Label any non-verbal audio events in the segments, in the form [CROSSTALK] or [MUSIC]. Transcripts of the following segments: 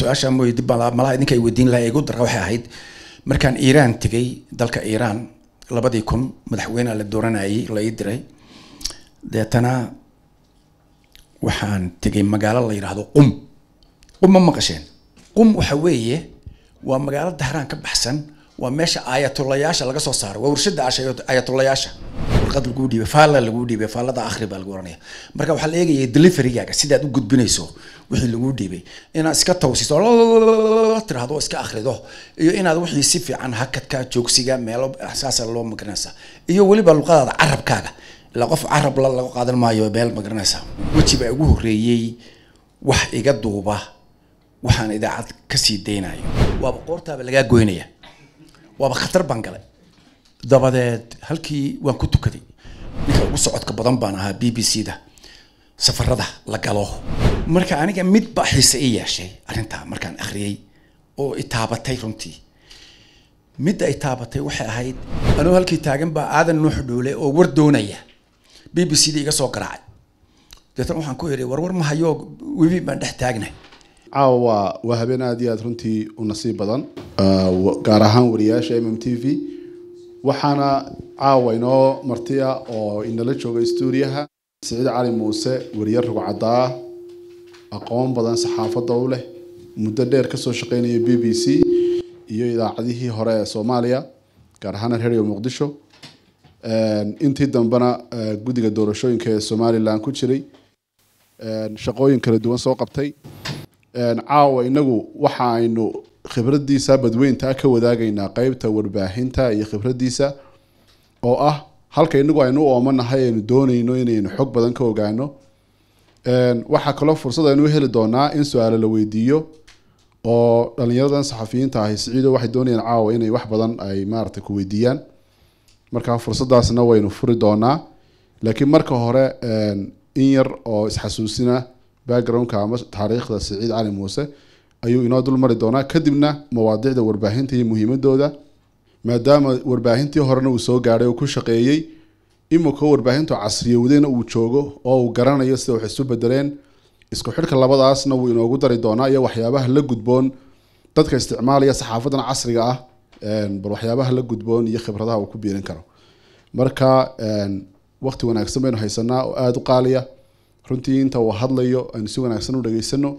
su-aasha mooy dib malaha idinka weydiin lahay igu dara waxay ahayd markaan iiraan tegay dalka iiraan labadii kun madaxweynea la dooranayay la ii diray deetana waxaan tegay magaalo la yidhaahdo qum qum ma maqasheen qum waxa weeye waa magaalo dahraan ka baxsan waa meesha aayatulayaasha laga soo saaro waa warshada aayatulayaasha warqad laguu dhiibay faalla laguu dhiibay faallada akhri baa lagu oranaya marka waxaa la eegaya delivery sidaad u gudbinayso wixii lagu dhiibay inaad iska tawsiso tirahdo iska akrido iyo inaad wixii si fiican hakadka joogsiga meelo saasa loo magaranaysa iyo weliba luqadaada carabkaaga ilaa qof carab la laga qaadan maayo meel magaranaysa wejiba ugu horeeyey wax iga duuba waxaan idaacad kasii daynayo waaba qoortaaba lagaa goynaya waaba khatar baan galay dabadeed halkii waan ku tukaday ninka ugu socodka badan baan ahaa b b c da safarada la galo marka aniga midba xiise ii yeeshay arrintaa markaan akhriyey oo itaabatay runtii midda itaabatay waxay ahayd anuu halkii taagan baa aadan nuux dhuule oo war doonaya b b c da iga soo garaacay deetna waxaan ku idhi warwar ma hayoo webi baan dhex taagnahay caawa waa habeen aad iyo aad runtii u nasiib badan gaar ahaan wariyaasha m m t v waxaana caawa inoo martiya oo inala jooga istuuriyaha saciid cali muuse wariye rugcadaa aqoon badan saxaafadda u leh muddo dheer kasoo shaqeynaya b b c iyo idaacadihii hore ee soomaaliya gaar ahaan rerio muqdisho intii dambena guddiga doorashooyinka ee somalilan ku jiray shaqooyin kala duwan soo qabtay caawa inagu waxa aynu khibradiisa badweyntaa ka wadaagaynaa qeybta warbaahinta iyo khibradiisa oo ah halka inagu aynu u oomanahay aynu doonayno inaynu xog badan ka ogaano waxaa kaloo fursad aynu heli doonaa in su-aalo la weydiiyo oo dhalinyaradan saxafiyiinta ahi siciido waxay doonayaan caawa inay wax badan ay maarata ku weydiiyaan markaa fursadaasna waynu furi doonaa laakiin marka hore in yar oo isxasuusina backgroundka ama taariikhda siciid cali muuse ayuu inoo dul mari doonaa kadibna mawaadiicda warbaahinta iyo muhiimadooda maadaama warbaahintii horena uu soo gaadhay oo ku shaqeeyey imika warbaahintu casriyowdena uu joogo oo uu garanayo sida wax isu bedeleen isku xidhka labadaasna wuu inoogu dari doonaa iyo waxyaabaha la gudboon dadka isticmaalaya saxaafadan casriga ah bal waxyaabaha la gudboon iyo khibradaha uu ku biirin karo marka waqti wanaagsan baynu haysanaa oo aada u qaaliya runtii inta uu hadlayo aynu si wanaagsan u dhageysano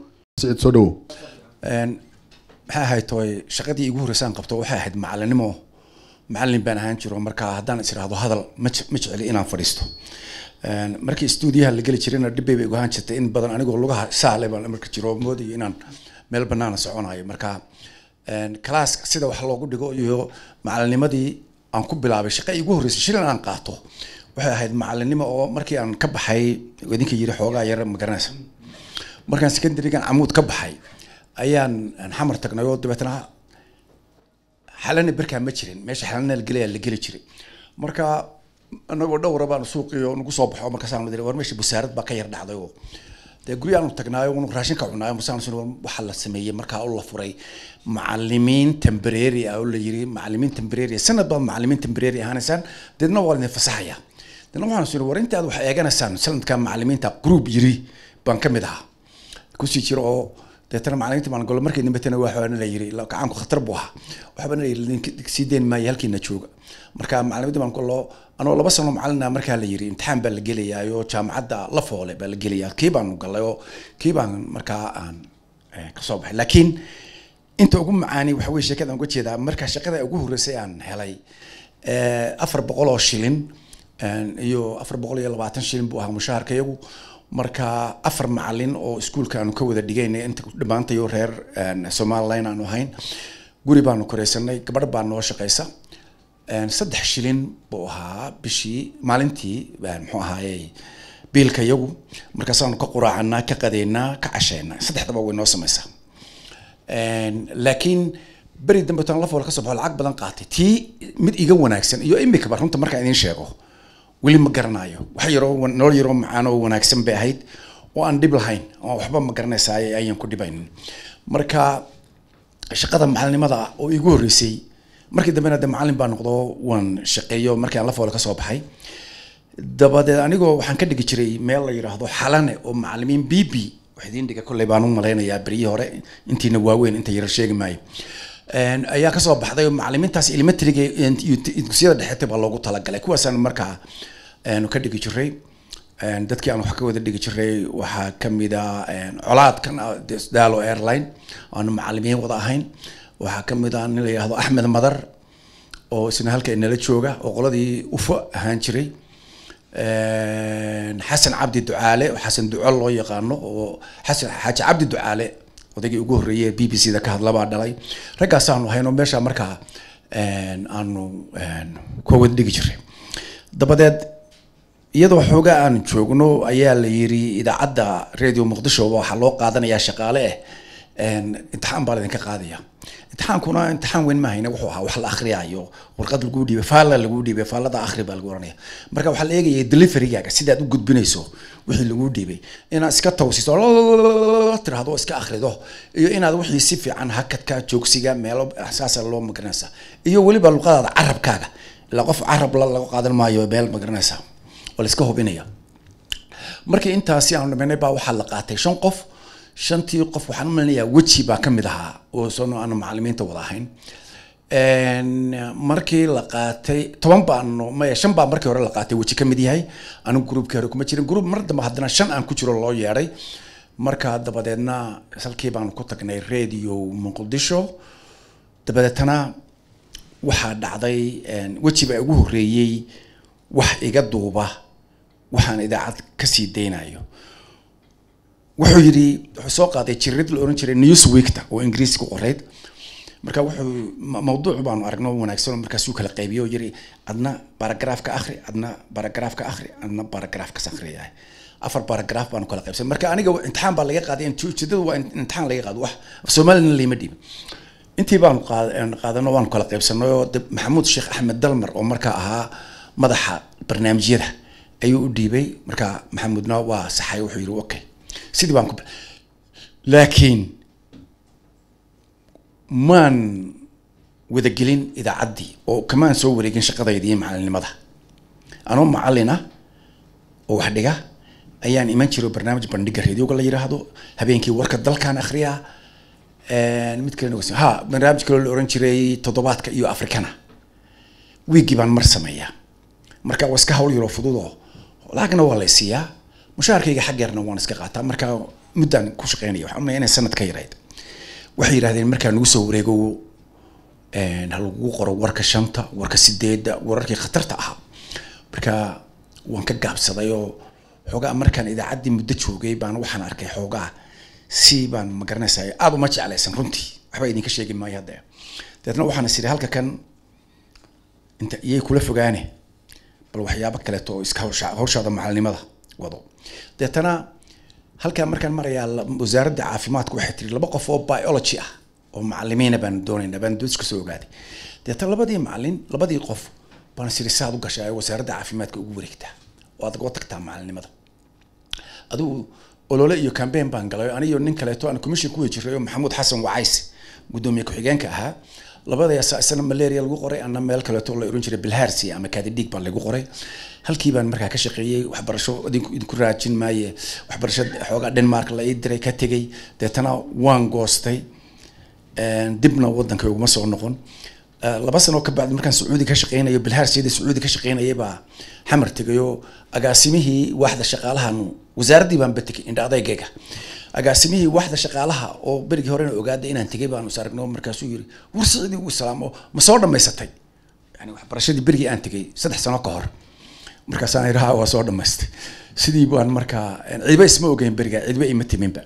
sicid soo dhawo maxaa ahayd tooy shaqadii igu horreysaan qabto waxay ahayd macalinimo macalin baan ahaan jiro markaa haddaan is hadal ma jecli inaan fadhiisto markii stuudiyaha la geli jirayna dhibbay bay igu jirtay in badan anigoo lugaha saale baan marka jiro moodayo inaan meel banaana soconayo marka class sida wax loogu dhigo iyo macalinnimadii aan ku bilaabay shaqo igu horreysay shilin aan qaato waxay ahayd macalinimo oo markii aan ka baxay idinka yiri xoogaa yar magaranaysa markaan secondarygan camuud ka baxay ayaan xamar tagnay oo dabeetna xalana berkaa ma jirin meesha xalana la gelaya la geli jiray marka anagoo dhowra baan suuqiyo nagu soo baxo markaasaan wadin war meesha busaarad baa ka yar dhacday oo dee guryaanu tagnaayo unu raashinka cunaayo markaasaan sun war la sameeyey markaa oo la furay macallimiin tembrary ah oo la yiri macallimiin tembrary sanad baad macallimiin tembrary ahaanaysaan deedna waa idin fasaxaya deedna waxaan sun war intaad wax eeganaysaan sanadka macallimiinta group yiri baan ka mid ahaa kusii jira oo deetana macaliminta maalingolo markii dambeetana waxaana la yiri gacanku khatar buu ahaa waxaabana la sii deyn maayo halkiina jooga marka macaliminta maalingolo anoo laba sano macalina markaa la yiri imtixaan baa la gelayaayo jaamacadda la foole baa la gelaya kii baanu galay oo kii baan markaa aan eh, kasoo baxay laakiin inta ugu macaani waxa weye sheekadaan uga jeedaa markaa shaqada ugu horreysay aan helay eh, afar boqol oo shilin eh, iyo afar boqol iyo labaatan shilin buu ahaa mushaharka iyagu marka afar macalin oo iskuulka aanu ka wada dhigayna inta dhammaantayo reer eh, somalilan aanu ahayn guri baanu koraysanay gabadh baa noo shaqeysa eh, saddex shilin buu ahaa bishii maalintii eh, muxuu ahaaye biilka yagu markaasaanu ka quraacanaa ka qadaynaa ka casheynaa saddexdaba way noo sameysaa laakiin beri dambe tan lafool ka soo baxo lacag badan qaatay tii mid iga wanaagsan iyo imikaba runta markaa idiin sheego weli ma garanaayo wax yaroo nolol yaroo macaan wanaagsan bay ahayd oo aan dhib lahayn oo waxba ma garanaysaay ayaan ku dhibaynin marka shaqada macalinimada oo igu horreysay markii dambena de macalin baa noqdo waan shaqeeyo markii aan la foole kasoo baxay dabadeed anigoo waxaan ka dhigi jiray meel la yidhaahdo xalane oo macalimiin b b wax dhiga kolley baan u malaynayaa beryihii hore intiina waaweyn inta yaro sheegi maayo ayaa kasoo baxday macalimiintaas elementariga dugsiyada dhexeetay baa loogu talagalay kuwaasaan markaa ka dhigi jiray dadkii aan wax ka wada dhigi jiray waxaa kamid a ah, colaadkan ah, dalo airline aanu macalimiin wada ahayn waxaa kamid a ah nin la yihahdo axmed madar oo isna halka inala jooga oo qoladii ufo ahaan jiray xasan cabdi ducaale oo xasan ducol loo yaqaano oo xasan xaaji cabdi ducaale odaygii ugu horreeyey b b c da ka hadlabaa dhalay raggaas aanu hayno meesha markaa aanu kuwada dhigi jiray dabadeed iyadoo xoogaa aanu joogno ayaa la yiri idaacadda radio muqdisho waxaa loo qaadanayaa shaqaale ah imtixaan baa laidinka qaadaya imtixaankuna imtixaan weyn maahayn wuxuu ahaa wax la akhriyaayo warqad laguu dhiibay faalla laguu dhiibay faallada akhri baa lagu oranaya marka waxaa la eegaya deliverygaaga sidaad u gudbinayso wixii laguu dhiibay inaad iska tawsiso tirahdo iska akhrido iyo inaad wixii si fiican hakadka joogsiga meelo saasa loo magaranaysa iyo weliba luqadaada carabkaaga ilaa qof carab laga qaadan maayo beel magaranaysa oo la iska hubinaya markii intaasi aanu dhameynay baa waxaa la qaatay shan qof shantii qof waxaan u malinayaa weji baa kamid ahaa oo sono aanu macalimiinta wada ahayn markii la qaatay toban baanu maya shan baa markii hore la qaatay weji kamid yahay anigu groupkii hore kuma jirin group mar dambe haddana shan aan ku jiro loo yeedhay marka dabadeedna salkii baanu ku tagnay radio muqdisho dabadeetana waxaa dhacday weji baa ugu horreeyey wax iga duuba waxaan idaacad kasii daynayo wuxuu yidhi wuxuu soo qaaday jirid la ohan jiray newsweekta oo ingiriisi ku marka wuxuu mawduuc baanu aragno wanaagsan markaasuu kala qaybiyo yiri adna baragraafka akri adna baragraafka akri adna baragraafkas akriyaah afar baragraaf baanu kala qaybsan marka aniga imtixaan baa laga qaaday ujeedadu waa imtixaan laga qaado wax soomaalina lima dhiibin intii baanu qaadano waanu kala qaybsanay oo maxamuud sheekh axmed dalmar oo markaa ahaa madaxa barnaamijyada ayuu u dhiibay marka maxamuudna waa saxay wuxuu yidhi okay sidii baan laakiin maan wadagelin idaacaddii oo kamaan soo wareegin shaqadaydii macalinnimada anoo macalin ah oo wax dhiga ayaan iman jiro barnaamij bandhiga radioga la yiraahdo habeenkii warka dalkan akhriya mid kale ha barnaamij kaloo la oran jiray toddobaadka iyo afrikana wiigii baan mar sameeyaa marka waa iska hawl yaroo fududoo laagna waa la siiyaa mushaharkayga xaggeerna waan iska qaataa markaa muddaan ku shaqeynaya waxaama inay sanad ka yarayd waxay yidhahdeen markaa nagu soo wareegowo halagu qoro warka shanta warka sideedda wararkii khatarta ahaa markaa waan ka gaabsaday oo xoogaa markaan idaacaddii muddo joogay baan waxaan arkay xoogaa si baan magaranaysa aada uma jeclaysan runtii waxba idinka sheegi maayo hadde dabeetna waxaan is iri halka kan inta iyay kula fogaane bal waxyaabo kaleeto oo iska howsha hawshaada macalinimada wado deetana halkaa markaan marayaa wasaaradda caafimaadka waxay tiri laba qof oo biology ah oo macalimiina baan doonayna baan dood kasoo ogaaday deetana labadii macalin labadii qof baan siri saad u gashaa ee wasaaradda caafimaadka ugu wareegtaa oo adag oo tagtaa macalinimada adigu olole iyo cambain baan galay aniyo nin kaleeto aan commission kuwii jiray oo maxamuud xasan wacayse guddoomiye ku-xigeenka ahaa labadaas isna malaria lagu qoray ana meel kaleeto la oran jiray bilharsi ama kaadidhiig baa lagu qoray halkii markaa ka shaqeeyey waxbarasho idinku raajin maaye waxbarasho xoogaa denmark la ii diray ka tegay deetana waan goostay dibna wadanka uguma soo noqon laba sanoo ka markaan sacuudi ka shaqeynayo bilharsiyada sacuudi ka shaqeynayay baa xamar tegay agaasimihii waaxda shaqaalahan wasaaraddii baan bategay indha adaygayga agaasimihii waxda shaqaalaha oo berigii horena ogaada inaan tegay baan is aragno markaasuu yiri war ugu salaamo ma soo dhamaysatay yani waxbarashadii berigii aan tegay saddex sano ka hor markaasaan ihaa waa soo dhamaystay sidii baan markaa ciibe isma ogeyn berigaa ciibe ima timinba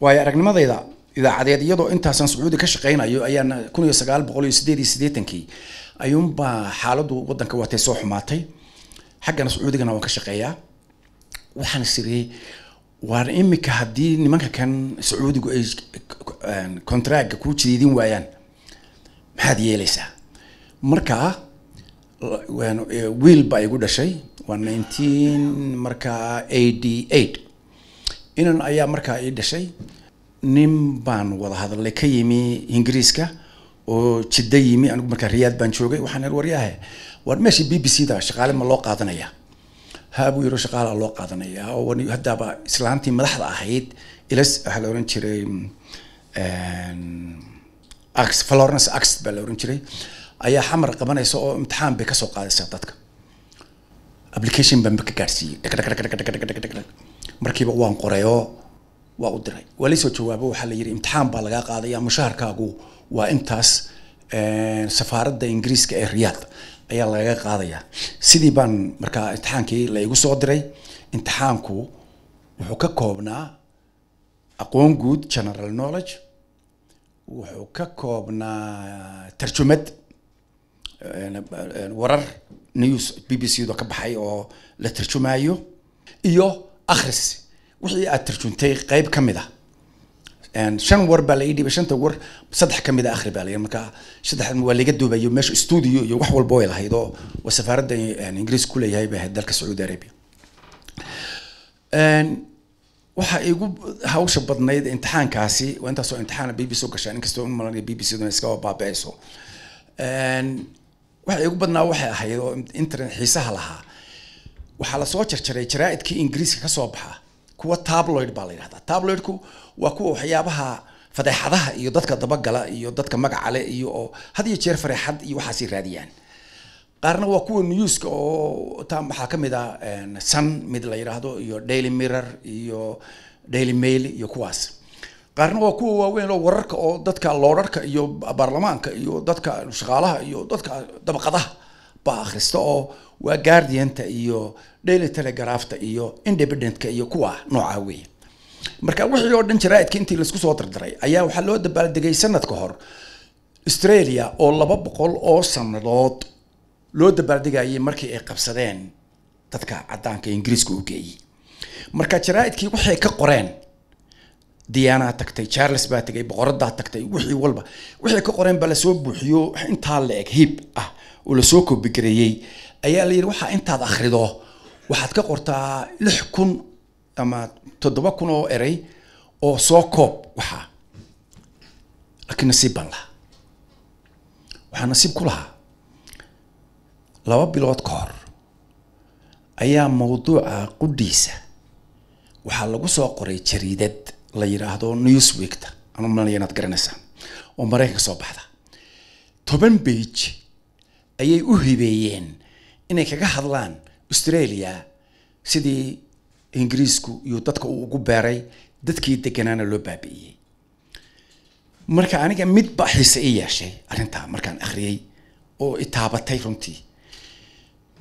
waayo aragnimadayda idaacadeed iyadoo intaasaan sacuudi ka shaqeynayo ayaan kun iyo sagaal boqol iyo sideed iyo siddeetankii ayuunbaa xaaladdu waddanka waatay soo xumaatay xaggana sacuudigana waan ka shaqeeyaa waxaan siriyey waar imika haddii nimanka kan sacuudigu ay contracga ku jideedin waayaan maxaad yeelaysaa marka e, wiil baa igu dhashay waa nineteen markaa a d eight inan ayaa markaa ii dhashay nin baan wada hadalnay ka yimi ingiriiska oo jiddo yimi anigu markaa riyaad baan joogay waxaan waryahe waar meeshii b b c da shaqaale ma loo qaadanaya haabuu yaroo shaqaala loo qaadanayaa oo haddaaba islaantii madaxda ahayd ilas waxaa la oran jiray ax florence ax baa la oran jiray ayaa xamar qabanaysa oo imtixaan bay kasoo qaadaysaa dadka application baan ka gaadhsiiyey markiiba waan qoray waa u diray waa laysoo jawaabo waxaa la yidhi imtixaan baa lagaa qaadaya mushaharkaagu waa intaas safaaradda ingiriiska ee riyaad ayaa laga qaadayaa sidii baan markaa imtixaankii la igu soo diray imtixaanku wuxuu ka koobnaa aqoon guud general knowledge wuxuu ka koobnaa tarjumad warar news b b cd ka baxay oo la tarjumaayo iyo akhris wixii aad tarjumtay qeyb ka mid ah shan war baa la ii dhibay shanta war saddex kamid a akhri baa la marka saddex waa laga duubayo meesha studio iyo wax walba way lahayd oo waa safaaradda ingiriiska ku leeyahay bay ahayd dalka sacuudi arabia waxaa igu hawsha badnayd imtixaankaasi waa intaasoo imtixaana b b c gashaa inkastoo in malanaya b b c duna iskaba baabi'iso waxa igu badnaa waxay ahayd oo internet xiisaha lahaa waxaa lasoo jarjaray jaraa'idkii ingiriiska kasoo baxa kuwa tabloid baa la yidhahdaa tabloidku waa kuwa waxyaabaha fadeexadaha iyo dadka dabagala iyo dadka magacale iyo oo had iyo jeer fareexad iyo waxaasay raadiyaan qaarna waa kuwa newska oo ta waxaa ka mid ah sun mid la yidhaahdo iyo daily mirror iyo daily mail iyo kuwaas qaarna waa kuwa waaweyn oo wararka oo dadka loodharka iyo baarlamaanka iyo dadka shaqaalaha iyo dadka dabaqadaha ba akhrista oo waa guardianta iyo daily telegraphta iyo independentka iyo kuwa noocaa weeye marka wixii oo dhan jaraa'idka intii laisku soo dardaray ayaa waxaa loo dabaaldegay sanad ka hor australia oo laba boqol oo sannadood loo dabaaldegayay markii ay qabsadeen dadka caddaanka ingiriiska u geeyey marka jaraa'idkii waxay ka qoreen diyaanaa tagtay charles baa tegay boqoradaa tagtay wixii walba waxay ka qoreen baa lasoo buuxiyo intaa la eg hib ah oo lasoo koobigareeyey ayaa la yidhi waxaa intaad akhrido waxaad ka qortaa lix kun ama toddoba kun oo eray oo soo koob waxaa laakiin nasiib baan lahaa waxaa nasiib ku lahaa laba bilood ka hor ayaa mawduuca qudhiisa waxaa lagu soo qoray jariidad la yidhaahdo newsweekta ama malnaya inaad garanaysaan oo maraykanka soo baxda toban bage ayay u hibeeyeen inay kaga hadlaan australia sidii ingiriisku iyo dadka uu ugu beeray dadkii deganaana loo baabi'iyey marka aniga midba xiise i yeeshay arrintaa markaan akhriyey oo itaabatay runtii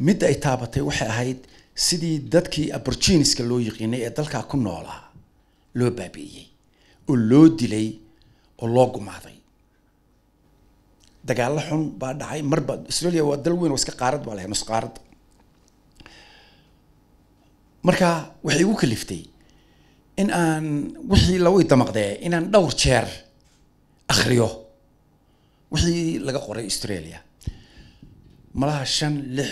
midda itaabatay waxay ahayd sidii dadkii aborginiska loo yiqiinay ee dalkaa ku noolaa loo baabi'iyey oo loo dilay oo loo gumaaday dagaalo xun baa dhacay marba australia waa dal weyn oo iska qaarad baa lahay nus qaarad marka waxay igu kaliftay in aan wixii lagu idamaqdee inaan dhowr jeer akriyo wixii laga qoray australia malaha shan lix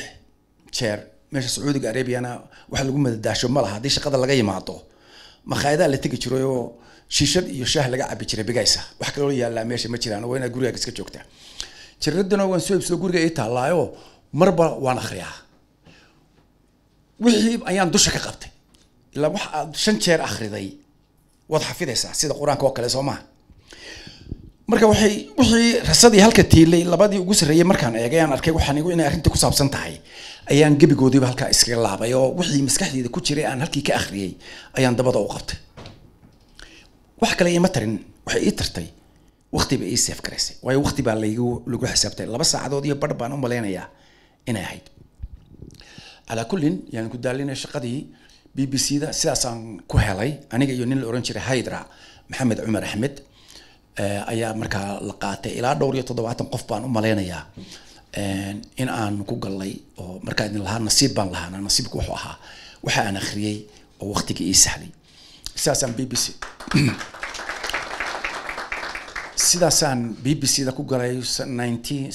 jeer meesha sacuudiga arabiana wax lagu madadaasho ma laha haddii shaqada laga yimaado makhaayadaha la tegi jiray oo shiishad iyo shaah laga cabi jiray bigaysa wax kaloo yaallaa meesha ma jiraan waa inaad gurigaaga iska joogtaa jiradana waan soo ibsoo guriga ii taallaayo marba waan akriyaa wixii ayaan dusha ka qabtay ilaa wax aad shan jeer akriday waad xafidaysaa sida qur-aanka oo kale soo marka waxay wixii rasadii halka tiilay labadii ugu sarreeyey markaan eegay aan arkay waxaan igu inay arrinta ku saabsan tahay ayaan gebigoodiiba halkaa iskaga laabay oo wixii maskaxdeeda ku jiray aan halkii ka akhriyey ayaan dabada u qabtay wax kale iima tarin waxay ii tartay waqti ii seef garaysay waayo waqti baa lagu xisaabtay laba saacadood iyo barh baan u malaynayaa inay ahayd ala kullin yaan ku daalinay shaqadii b b c da sidaasaan ku helay aniga iyo nin la oran jiray haydra maxamed cumar axmed eh, ayaa markaa la qaatay ilaa dhowr iyo toddobaatan qof baan u malaynayaa eh, in aan ku galay oo markaa idin lahaa nasiib baan lahaana nasiibku wuxuu ahaa waxa aan akhriyey oo waqtigii ii sahlay sidaasaan b b c [CLEARS THROAT] sidaasaan b b c da ku galay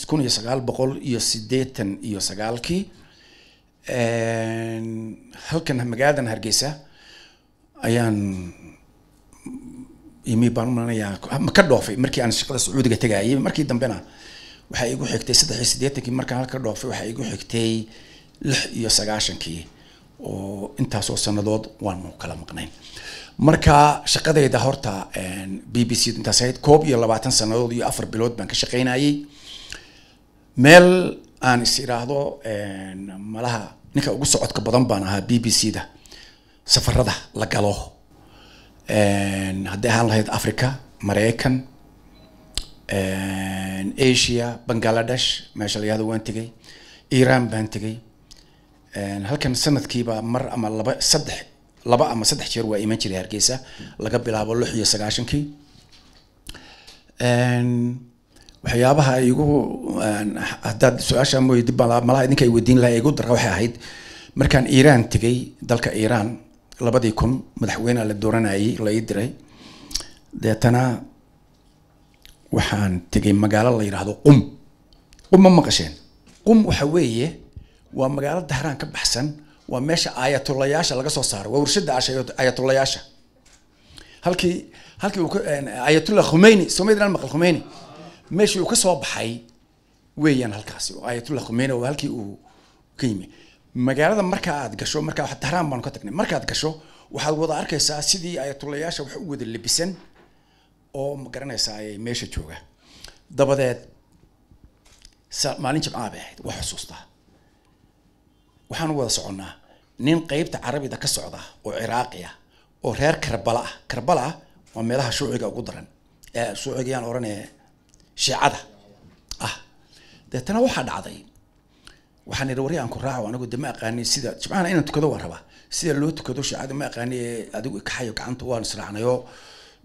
kun iyo sagaal boqol iyo sideetan iyo sagaalkii halkan magaaladan hargeysa ayaan yimi baan umaalinayaa ma ka dhoofay markii aan shaqada sacuudiga tegayay markii dambena waxaa igu xigtay saddex iyo siddeetankii markaan halka dhoofay waxaa igu xigtay lix iyo sagaashankii oo intaasoo sanadood waanu kala maqnayn marka shaqadayda horta b b c intaas koob iyo labaatan sanadood iyo afar bilood baan ka shaqaynayay meel aan is iraahdo malaha ninka ugu socodka badan baan ahaa b b c da safarada la galo haddii ahaan lahayd africa maraykan asia bangaladesh meesha la waan tegay iran baan tegay halkan sanadkiiba mar ama laba saddex laba ama saddex jeer waa iman jiray hargeysa laga bilaabo lix iyo sagaashankii waxyaabaha igu hadaad su-aasha moydi malaha idinka weydiin lahay igu dara waxay ahayd markaan iiraan tegay dalka iiraan labadii kun madaxweyneha la dooranayay la ii diray deetana waxaan tegay magaalo la yidhaahdo qum qum ma maqasheen qum waxa weeye waa magaalo dahraan ka baxsan waa meesha aayatulayaasha laga soo saaro waa warshada aayatulayaasha halkii halkii ayatullah khumeyni soo ma maqal khumeyni meeshii uu kasoo baxay weeyaan halkaasi oo ayatullah khomeini oo halkii uu ka yimi magaalada marka aad gasho marka tahran baanu ka tagnay markaad gasho waxaad wada arkaysaa sidii ayatullayaasha wax u wada lebisan oo ma garanaysaa ee meesha jooga dabadeed maalin jimcaa bay ahayd waa xusuustaa waxaan wada soconnaa nin qeybta carabida ka socda oo ciraaqi ah, oo reer karbala ah karbala waa meelaha shuuciga ugu daran shuucigayaan oranee shiicada ah deetana waxaa dhacday waxaan idhi wari ku raaco anigu de ma aqaanin sida jimcahana inaan tukado waan rabaa sida loo tukado shiicada ma aqaani adigu ikaxayo gacanta waan israacnayo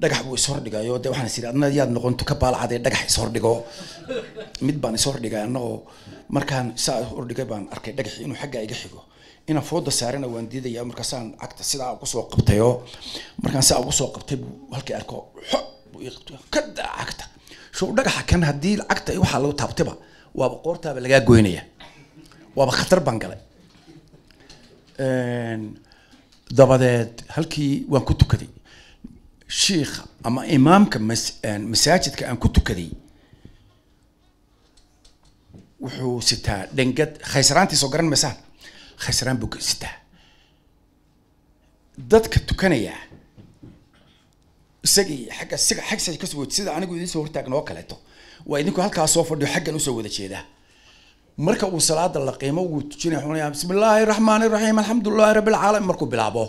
dhagax buu ishordhigayo de waxaan is yidhi adna yaad noqon tuka baalacadee dhagax ishordhigo mid baan ishordhigay annagoo markaan saa hordhigay baan arkay dhagaxi inuu xaggaa iga xigo inaan fooda saarana waan diidaya markaasaan cagta sidaa ugu qabtayo markaan saa ugu soo qabtay buu halkii arko xo buu ii qabtay cagta sow dhagaxa kan haddii lacagta waxaa lagu taabtayba waaba qoortaaba lagaa goynaya waaba khatar baan galay dabadeed halkii waan ku tukaday shiikha ama imaamka masaajidka aan ku tukaday wuxuu sitaa dhengad khaysraantiisoo garan maysaa khaysraan buu sitaa dadka tukanaya isagii agga siga xagsa kasoo wed sida anigu idinsoo hortaagnoo kaleeto waa idinku halkaa fadhiyo xaggan usoo wada jeedaa marka uu salaada la qiimo wuu tujinaya wuxuunaya bismi raxmaani raxiim alxamdulilahi rabbilcaalamiin markuu bilaabo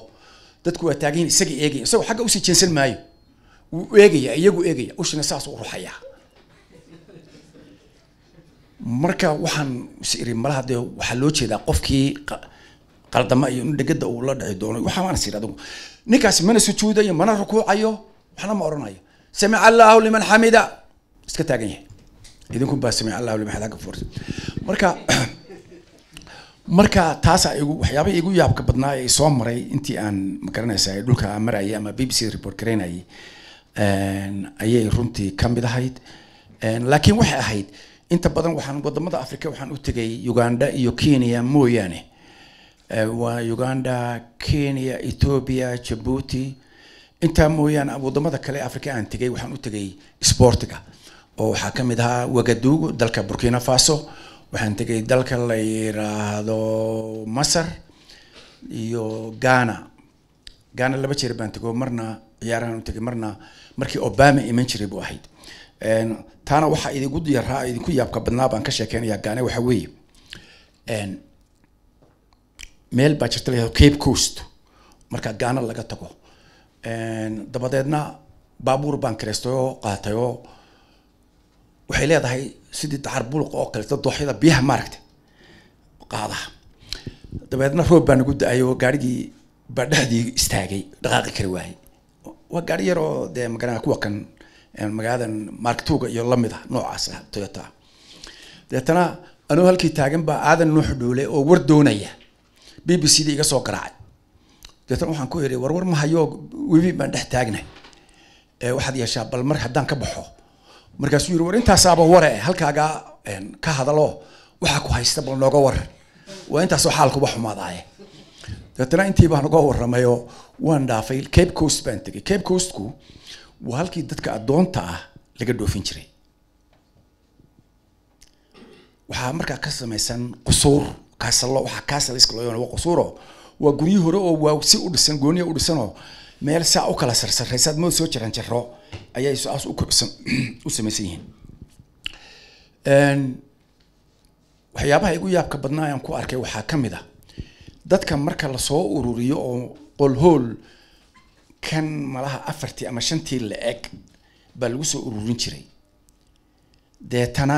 dadku waa taagiin isagii eegaya isagoo xagga usii jeensan maayo wuu eegaya iyagu eegaya ushina saas u ruxaya marka waxaan is iri malaha waxaa loo jeedaa qofkii qaldama iyo in uu la dhici doono waxaa waan is adigu ninkaasi mana sujuudayo mana rukuucayo waxna ma odhanaya samic allahu liman xamida iska taagan yahay idinku baa samic allahu liman xamida gafoorsa marka [CLEARS THROAT] marka taasaa igu waxyaaba igu yaabka badnaa ee soo maray intii aan magaranaysa dhulka marayay ama b b c report garaynayay ayay runtii kamid ahayd laakiin waxay ahayd inta badan waxaan wadamada africa waxaan u tegay uganda iyo kenya mooyaane waa uganda kenya ethoopia jabuuti intaa mooyaane wadamada kale africa aan tegay waxaan u tegay sportiga oo waxaa kamid ahaa wagaduugu dalka burkina faso waxaan tegay dalka la yiraahdo masar iyo ghana ghana laba jeer baan tego marna ciyaarahaan u tegay marna markii obama iman jiray buu ahayd taana waxaa idinku yaraa idinku yaabka badnaa baan ka sheekeynayaa gaane waxa weeye meel baa jirta la yirahdo cape coast marka gaana laga tago dabadeedna baabuur baan kireystayo qaatayoo waxay leedahay sidii dacar buluq oo kaleeto dooxyada biyaha maaragta qaadaha dabeedna roob baa nagu da-ay oo gaarigii baa dhexdii istaagay dhaqaaqi kari waayey waa gaari yar oo dee magaraa kuwa kan magaaladan marktuga iyo lamid ah noocaas ah toyota dabeetana anuu halkii taagan baa aadan nuux dhuule oo war doonaya b b c da iga soo garaacay deetan waxaan ku idhi warwar mahayo hayoo webi baan dhex taagnahy waxaad yeeshaa bal mar haddaan ka baxo markaasuu yiri war intaasaaba ware halkaaga ka hadalo waxaa ku haysta bal nooga war waa intaasoo xaalkuba xumaadaaye deetana intii baan uga waramayo waan dhaafay cape coast baan tegay cape coastku waa halkii dadka addoonta ah laga dhoofin jiray waxaa markaa ka samaysan qusuur kaasalo waxaa kaasaliska loo yaqaan waa qusuuro waa guryo hore oo waa si u dhisan gooniya u dhisanoo meel saa u kala sarsaraysaad moo soo jiran jaro ayay saas u samaysan yihiin waxyaabaha igu yaabka badnaa ayaan ku arkay waxaa ka mid a ah, dadka marka lasoo ururiyo oo qolhool kan malaha afartii ama shantii la eg baa lagu soo ururin jiray deetana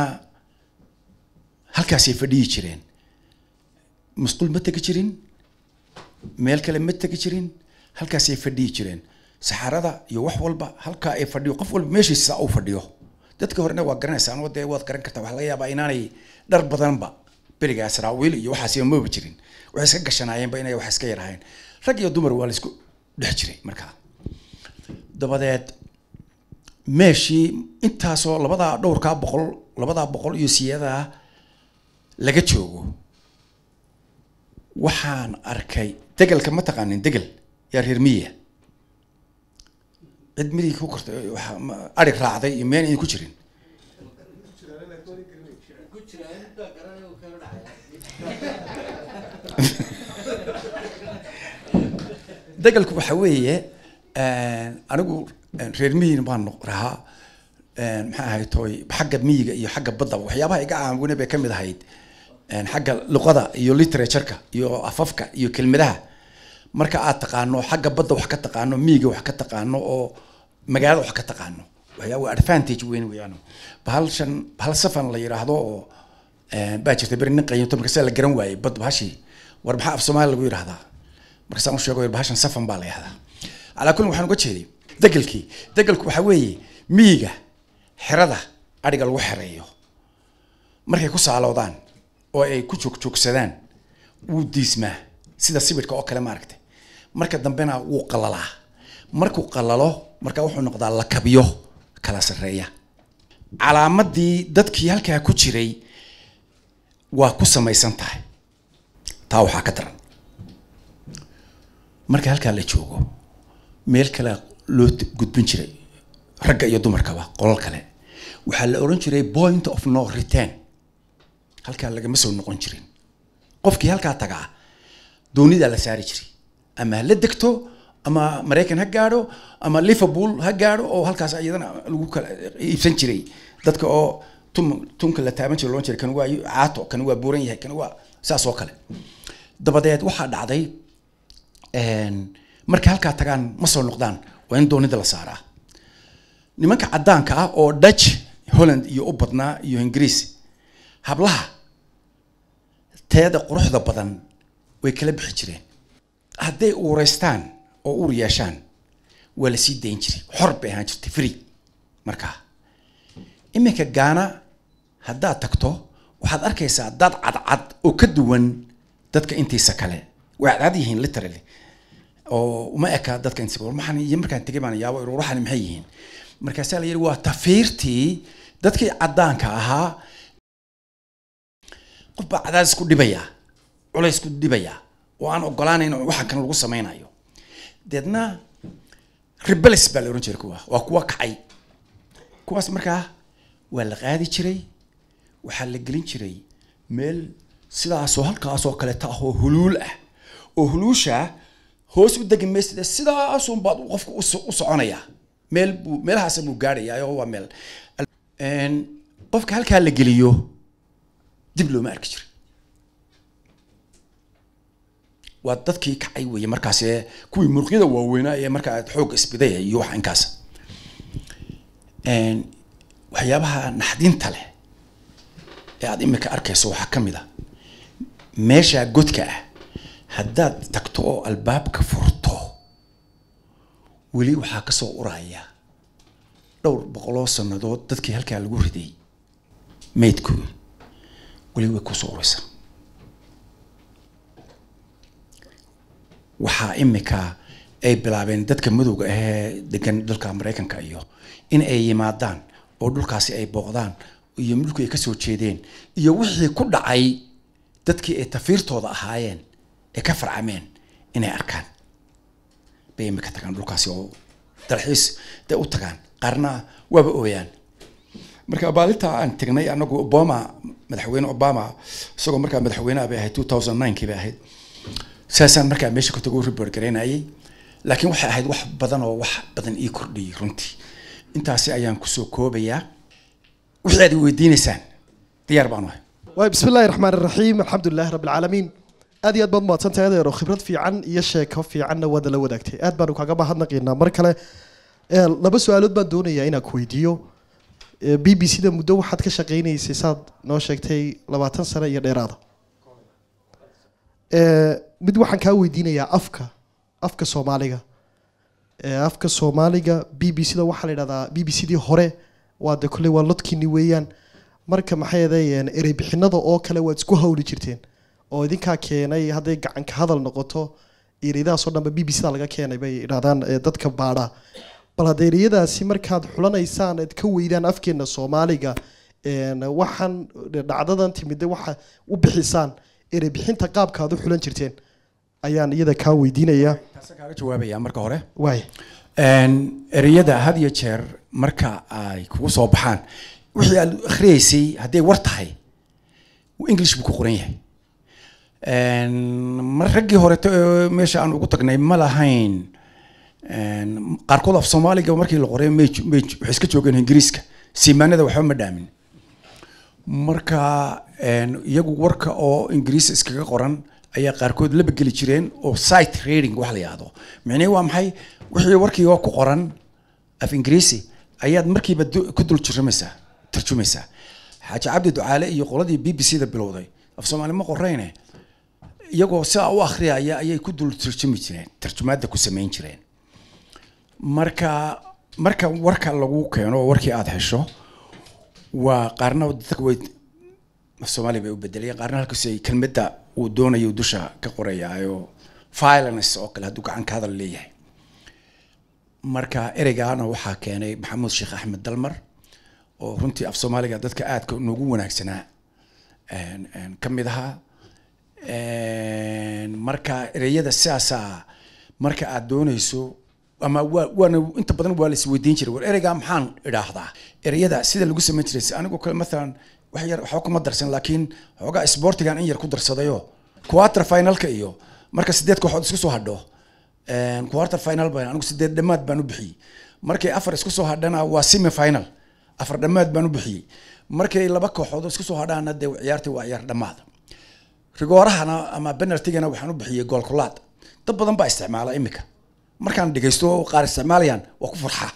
halkaasay fadhiyi jireen masquul ma tegi jirin meel kale ma tegi jirin halkaasay fadhiyi jireen saxarada iyo wax walba halkaa ay fadhiyo qof walba meeshiisa u fadhiyo dadka horena waa garanaysaa anoo dee waad garan kartaa waxaa laga yaabaa inaanay dhar badanba beriga asraawiil iyo waxaasiba maba jirin waxay iska gashanaayeenba inay wax iska yarahayeen rag iyo dumar waa la isku dhex jiray markaa dabadeed meeshii intaasoo labadaa dhowrkaa boqol labadaa boqol iyo siyadaa laga joogo waxaan arkay degelka ma taqaanin degel yaa reer miya cid midig ku kortay arig raacday iyo meen ayn ku jirin degelku waxa weeye anigu reer miyin baan rahaa maxaa ahayd tooy xagga miyiga iyo xagga baddaba waxyaabaha iga caawina bay kamid ahayd xagga luqada iyo literatureka iyo afafka iyo kelmadaha marka aad taqaano xagga badda wax ka taqaano miiga wax ka taqaano oo magaalada wax ka taqaano waa advantage weyn weyaan bahalshan bahal safan la yiraahdo oo eh, baa jirta beri nin qayyimto markasaa la garan waayey bad bahashii war maxaa af soomaali lagu yidhahdaa markaasaan u sheego bahashan safan baa la yihahdaa calaa kulli waxaan uga jeeday degelkii degelku waxaa weeye miyiga xerada adhiga lagu xereeyo markay ku saaloodaan oo ay ku joogjoogsadaan wuu diismaa sida sibidhka oo kale maaragtay marka dambena wuu qalalaa markuu qalalo marka wuxuu noqdaa lakabyo kala sareeya calaamadii dadkii halkaa ku jiray waa ku samaysan tahay taa waxaa ka daran marka halkaa la joogo meel kale loo gudbin jiray ragga iyo dumarkaba qolal kale waxaa la oran jiray point of no return halkaa lagama soo noqon jirin qofkii halkaa tagaa doonidaa la saari jiray ama la degto ama maraykan ha gaado ama liverpool ha gaado oo halkaas iyadana lagu kala iibsan jiray dadka oo tunka la taaban jira loon jiray kan waa caato kan waa buuran yahay kan waa saas oo kale dabadeed waxaa dhacday markay halkaa tagaan ma soo noqdaan waa in doonida la saaraa nimanka caddaanka ah oo dutch holland iyo u badnaa iyo ingiriis hablaha teeda quruxda badan way kala bixi jireen hadday uureystaan oo uur yeeshaan waa lasii dayn jiray xor bay ahaan jirtay free markaa iminka gaana haddaad tagto waxaad arkaysaa dad cadcad oo ka duwan dadka intiisa kale way cadcad yihiin literally oo uma eka dadka intiisa kale maxaan iyo markaan tegay baan yaabo ururahani maxay yihiin markaasaa la yidhi waa tafiirtii dadkii caddaanka ahaa qof baa cadaadis ku dhibaya culays dhibaya oo aan ogolaanayn waxa kan lagu samaynayo deedna rebels baa la ohan jiray kuwa waa kuwa kacay kuwaas markaa waa la qaadi jiray waxaa la gelin jiray meel sidaasoo halkaasoo kaleeta ah oo huluul ah oo huluusha hoos u degi maysida sidaasun baad qofka u soconayaa meel buu meelahaasa buu gaadhayaa oo waa meel qofka halkaa la geliyo dib looma arki jiro waa dadkii kacay wey markaas kuwii muruqyada waaweynaa ee markaa xooga isbidaya iyo waxa inkaas waxyaabaha naxdinta leh ee aad imika arkayso waxaa ka mid a ah meeshaa godka ah haddaad tagto oo albaabka furto weli waxaa ka soo uraaya dhowr boqoloo sannadood dadkii halkaa lagu riday maydkooda weli way kusoo uraysaa waxaa imika ay bilaabeen dadka madowga ahee degan dalka maraykanka iyo in ay yimaadaan oo dhulkaasi ay booqdaan iyo dhulkii ay kasoo jeedeen iyo wixii ku dhacay dadkii ay tafiirtooda ahaayeen ay ka farcameen inay arkaan bay imika tagaan dhulkaasi oo dalxiis da u tagaan qaarna waaba ooyaan marka baalinta aan tegnay anagu obama madaxweyne obama isagoo markaa madaxweyneha ah bay ahayd two thousand nine kii bay ahayd saasaa markaa meesha ku tago rebord garaynayay laakiin waxay ahayd wax badan oo wax badan ii kordhiyay runtii intaasi ayaan kusoo koobayaa wixii aad weydiinaysaan diyaar baan ahay waay bismillaahi raxmaan iraxiim alxamdulilahi rabbi aad iyo aad baad mahadsantahay adeero khibrad fiican iyo sheeko fiicanna waad nala wadaagtay aad baanu kaaga mahadnaqaynaa mar kale laba su-aalood baan doonayaa inaan ku weydiiyo b b c da muddo waxaad ka shaqaynaysay saad noo sheegtay labaatan sano iyo dheeraada mid waxaan kaa weydiinayaa afka afka soomaaliga afka soomaaliga b b c waxaa la yidhahdaa b b c hore waa de kolley waa lodkiini weeyaan marka maxay ahaydeen ereybixinada oo kale waad isku hawli jirteen oo idinkaa keenay hadday gacanka hadal noqoto ereyadaasoo dhanba b b c laga keenay bay idhahdaan dadka baadha bal hadda ereyadaasi markaad xulanaysaan ad ka weydaan afkeena soomaaliga waxaan dhacdadan timide waxaa u bixisaan ereybixinta qaabka ad u xulan jirteen ayaan iyada kaa weydiinayaa kaaga jawaabaya marka hore waay ereyada had iyo jeer marka ay kugu soo baxaan wixii aad akhriyeysay hadday war tahay english buu ku qoran yahay mar raggii hore meesha aan ugu tagnay ma lahayn qaarkood af soomaaliga markii la qoray waxay iska joogeen ingiriiska siimaanada waxba ma dhaamin marka iyagu warka oo ingiriis iskaga qoran ayaa qaarkood labageli jireen oo site rading wax la yihahdo micnihii waa maxay wixii warkiioo ku qoran af ingiriisi ayaad markiiba ku dul jirmaysaa tarjumaysaa xaaji cabdi ducaale iyo qoladii b b c da bilowday af soomaali ma qorayne iyagoo sidaa u akriyaya ayay ku dul tarjumi jireen tarjumaadda ku samayn jireen marka marka warka lagu keeno oo warkii aada hesho waa qaarna dadka way af soomaaliya bay u bedelayeen qaarna halkaas kelmadda uu doonayo dusha ka qorayaayo violence oo kale hadduu gacankaada hadal leeyahay marka ereygaana waxaa keenay maxamuud sheekh axmed dalmar oo runtii af soomaaliga dadka aadka noogu wanaagsanaa ka mid ahaa marka ereyada sidaasaa marka aad dooneyso ama waa waana inta badan waa la jiray war ereygaa maxaan idhaahdaa ereyada sida lagu samayn jiray si anigoo kale maalan waxyar waxba kuma darsan laakiin xoogaa sportigan in yar ku darsadayo quarter finalka iyo marka sideed kooxood isku soo hadho eh, quarter final baan anigu sideed dhammaad baan u bixiyey markay afar isku soo hadhana waa semi final afar dhammaad baan u bixiyey markay laba kooxood isku soo hadhaana dee ciyaartii waa ciyaar dhammaada rigoorahana ama benaltigana waxaan u bixiyey goolkulaad dad badan baa isticmaala iminka markaan dhegeysto qaar isticmaalayaan waa ku farxaa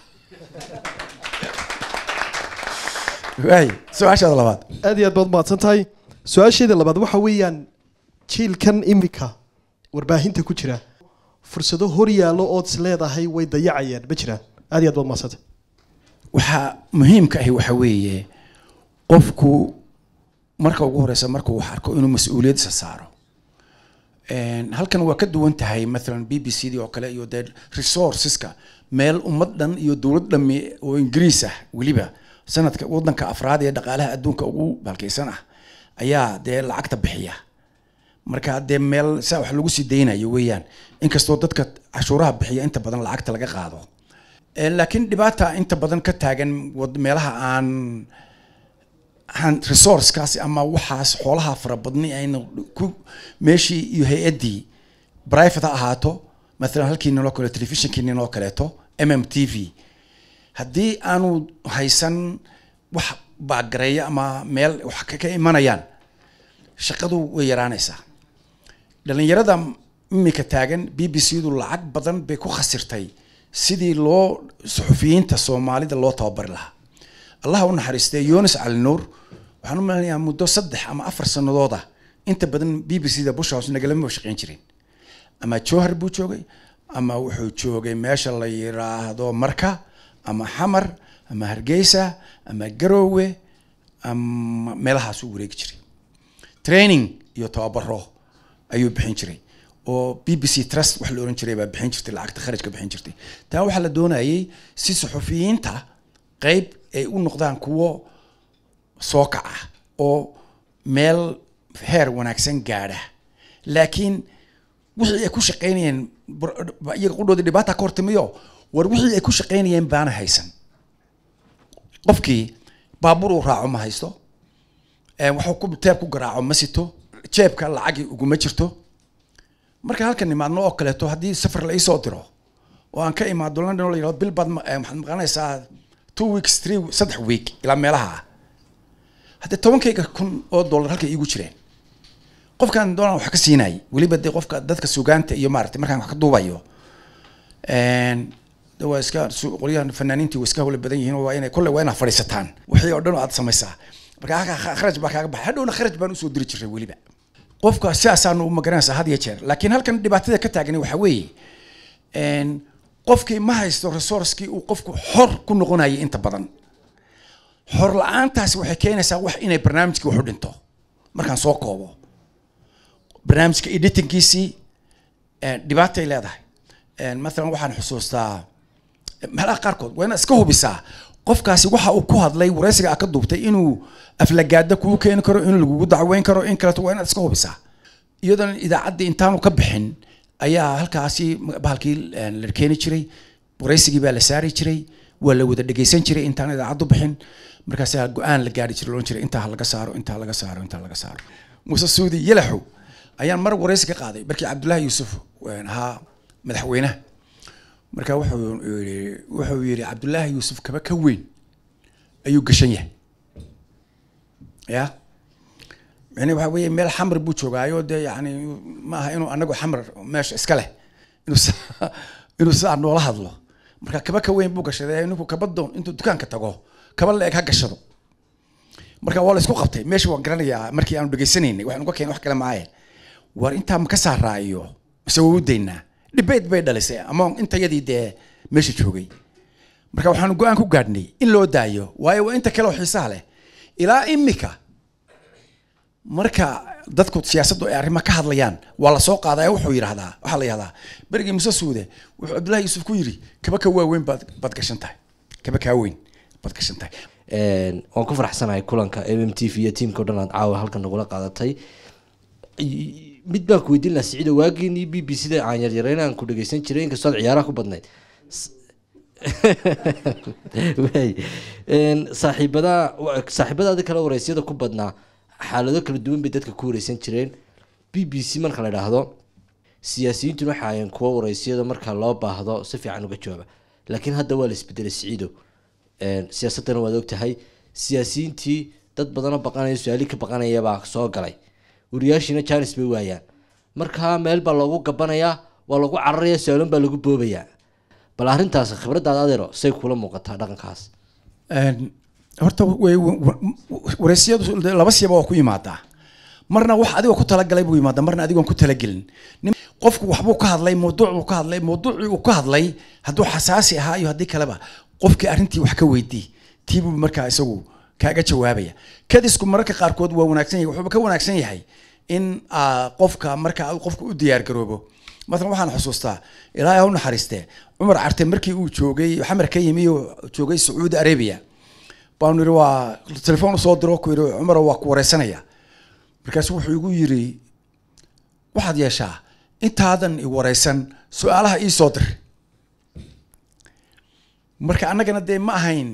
su-aashaada labaad aad iyo aad baad mahadsan tahay su-aasheeda labaad waxa weeyaan jiilkan imika warbaahinta ku jira fursado hor yaallo ood isleedahay way dayacayeen ma jiraan aad iyo aad baad mahadsantahy waxaa muhiimka ahi waxa weeye qofku marka ugu horeysa markuu wax arko inuu mas-uuliyaddiisa saaro halkan waa ka duwan tahay maalan b b c d oo kale iyo dee resourceska meel ummad dhan iyo dowlad dhami oo ingiriis ah weliba sanadka wadanka afraad ee dhaqaalaha adduunka ugu baalkeysan ah ayaa dee lacagta bixiya marka dee meel saa wax lagu sii daynayo weeyaan inkastoo dadka cashuuraha bixiya inta badan lacagta laga qaado eh, laakiin dhibaata inta badan ka taagan meelaha aan resourcekaasi ama waxaas xoolaha farabadni ayna ku meeshii iyo hay-addii private ha ahaato maalan halkii ninoo kale telefishinkii ninoo kaleeto m m t v haddii aanu haysan wax baagareeyo ama meel wax ka imanayaan shaqadu way yaraanaysaa dhalinyarada iminka taagan b b c du lacag badan bay ku khasirtay sidii loo suxufiyiinta soomaalida loo tababari lahaa allaha u naxariistay yunis calinuur waxaan u malanayaa muddo saddex ama afar sanadooda ah, inta badan b b c da bush house nagalama shaqeyn jirin ama jowhar buu joogay ama wuxuu joogay meesha la yiraahdo marka ama xamar ama hargeysa ama garowe ama meelahaas u wareegi jiray training iyo tababaro ayuu bixin jiray oo b b c trust wax la ohan jiray baa bixin jirtay lacagta kharajka bixin jirtay taa waxaa la doonayay si suxufiyiinta qeyb ay u noqdaan kuwo soo kaca oo meel heer wanaagsan gaadha laakiin wixii ay ku shaqeynayeen iyaga qudhoodii dhibaata ka hortimiyo war wixii ay ku shaqaynayeen baana haysan qofkii baabuur uu raaco ma haysto waxuu ku teeb ku garaaco ma sito jeebka lacagii uguma jirto marka halkan imaadno oo kaleeto haddii safar la iisoo diro oo aan ka imaado london oo la yidhahdo eh, waxaad maqanaysaa two weeks three saddex week ilaa meelaha ah haddee tobankayga kun oo dollar halkay iigu jireen qofkaan doolan wax ka siinayay weliba dee qofka dadka sugaanta iyo maaragtay markaan wax ka duubayo waa iska qolyahan fanaaniintii wa iska hawla badan yihiin waa inay kolley waa inaa fadhiisataan wixii oo dhan aad samaysaa marka kharaj baa kaaga baxay hadhowna kharaj baan usoo diri jiray weliba qofka sidaasaanu magaranaysaa had iyo jeer laakiin halkan dhibaatada ka taagani waxa weeye qofkii ma haysto resourcekii uu qofku xor ku noqonayay inta badan xor la-aantaasi waxay keenaysaa wax inay barnaamijkii wax u dhinto markaan soo koobo barnaamijka editinkiisii dhibaatay leedahay mathalan waxaan xusuustaa meelaha qaarkood waa inaad iska hubisaa qofkaasi waxa uu ku hadlay waraysiga aad ka duubtay inuu aflagaada kuu keeni karo in lagugu dacweyn karo in kaleto waa inaad iska hubisaa iyadoona idaacaddii intaanu ka bixin ayaa halkaasi bahalkii eh, la keeni jiray waraysigii baa la saari jiray waa la wada dhegeysan jiray intaan idaacaddu bixin markaasaa go-aan la gaari jiray loon jiray intaa laga saaro intaa laga saaro intaa laga saaro muuse suudi yalaxow ayaan mar waraysi ka qaaday markii cabdullaahi yuusuf eh, ahaa madaxweynaha marka wuxuu yiri cabdullaahi yuusuf kaba ka weyn ayuu gashan yahay ya yani waxa weye meel xamar buu joogaayo dee yani ma inuu anagu xamar meesha iska leh inuu sidaa noola hadlo marka kaba ka weyn buu gashaday ninku kaba doon intuu dukaanka tago kaba la-eg ha gashado marka waa la qabtay meesha waan garanayaa markii aanu dhegeysanaynay waxaan uga keen wax kale maaye war intaa ma saaraa iyo mise waa u daynaa dhibeyd bay dhalisay amoon intayadii dee meesha joogay marka waxaanu go-aan ku gaadhnay in loo daayo waayo waa inta kale oo xiisaha leh ilaa imika marka dadku siyaasaddu ay arrima ka hadlayaan waa lasoo qaadaya wuxuu yidhahdaa waxaa la yidhahdaa berigii muse suude wuxuu cabdullahi yuusuf ku yidhi kaba ka waaweyn baad baad gashan tahay kaba kaa weyn baad gashan tahay waan ku faraxsanahay kulanka m m t v iyo tiimka o dhan aad caawa halkan nagula qaadatay mid baan ku weydiin laha siciido waageennii b b c da aan yaryareyn aan ku dhegeysan jiray inkastood ciyaaraha ku badnayd [LAUGHS] saaxiibadaa saaxiibadaadi kale wareysyada ku badnaa xaalado kala duwan bay dadka ku wareysan jireen b b c marka la idhaahdo siyaasiyiintun waxa ayan kuwo wareysyada marka loo baahdo si fiican uga jawaaba laakiin hadda waa la isbedelay siciido siyaasadana waad ogtahay siyaasiyiintii dad badanoo baqanaya su-aali ka baqanayabaa soo galay wariyaashiina jaanis bay waayaan markaa meel baa loogu gabanayaa waa lagu cararaya su-aalan baa lagu boobayaa bal arrintaas khibradaada adeero say kula muuqataa dhaqankaas horta wareysiyadu laba siaba waa ku yimaadaa marna wax adigoo ku talagalay buu yimaada marna adigoon ku talagelin qofku waxbuu ka hadlay mawduucbuu ka hadlay mawduucii uu ka hadlay hadduu xasaasi ahaa iyo haddii kaleba qofkii arrintii wax ka weydii tiibuu markaa isagu kaaga jawaabaya kadisku mararka qaarkood waa wanaagsan yahay wuxuuba ka wanaagsan yahay in ah, qofka marka qofka u diyaargaroobo maala waxaan xusuustaa ilaahay ha u naxariistee cumar carte markii uu joogay xamar ka yimi joogay sacuudi arabia baanu yii waa telefoon usoo diro ku yii cumar waa ku wareysanaya markaasu wuxuu igu yiri waxaad yeeshaa intaadan i wareysan su-aalaha iisoo dir marka annagana dee ma ahayn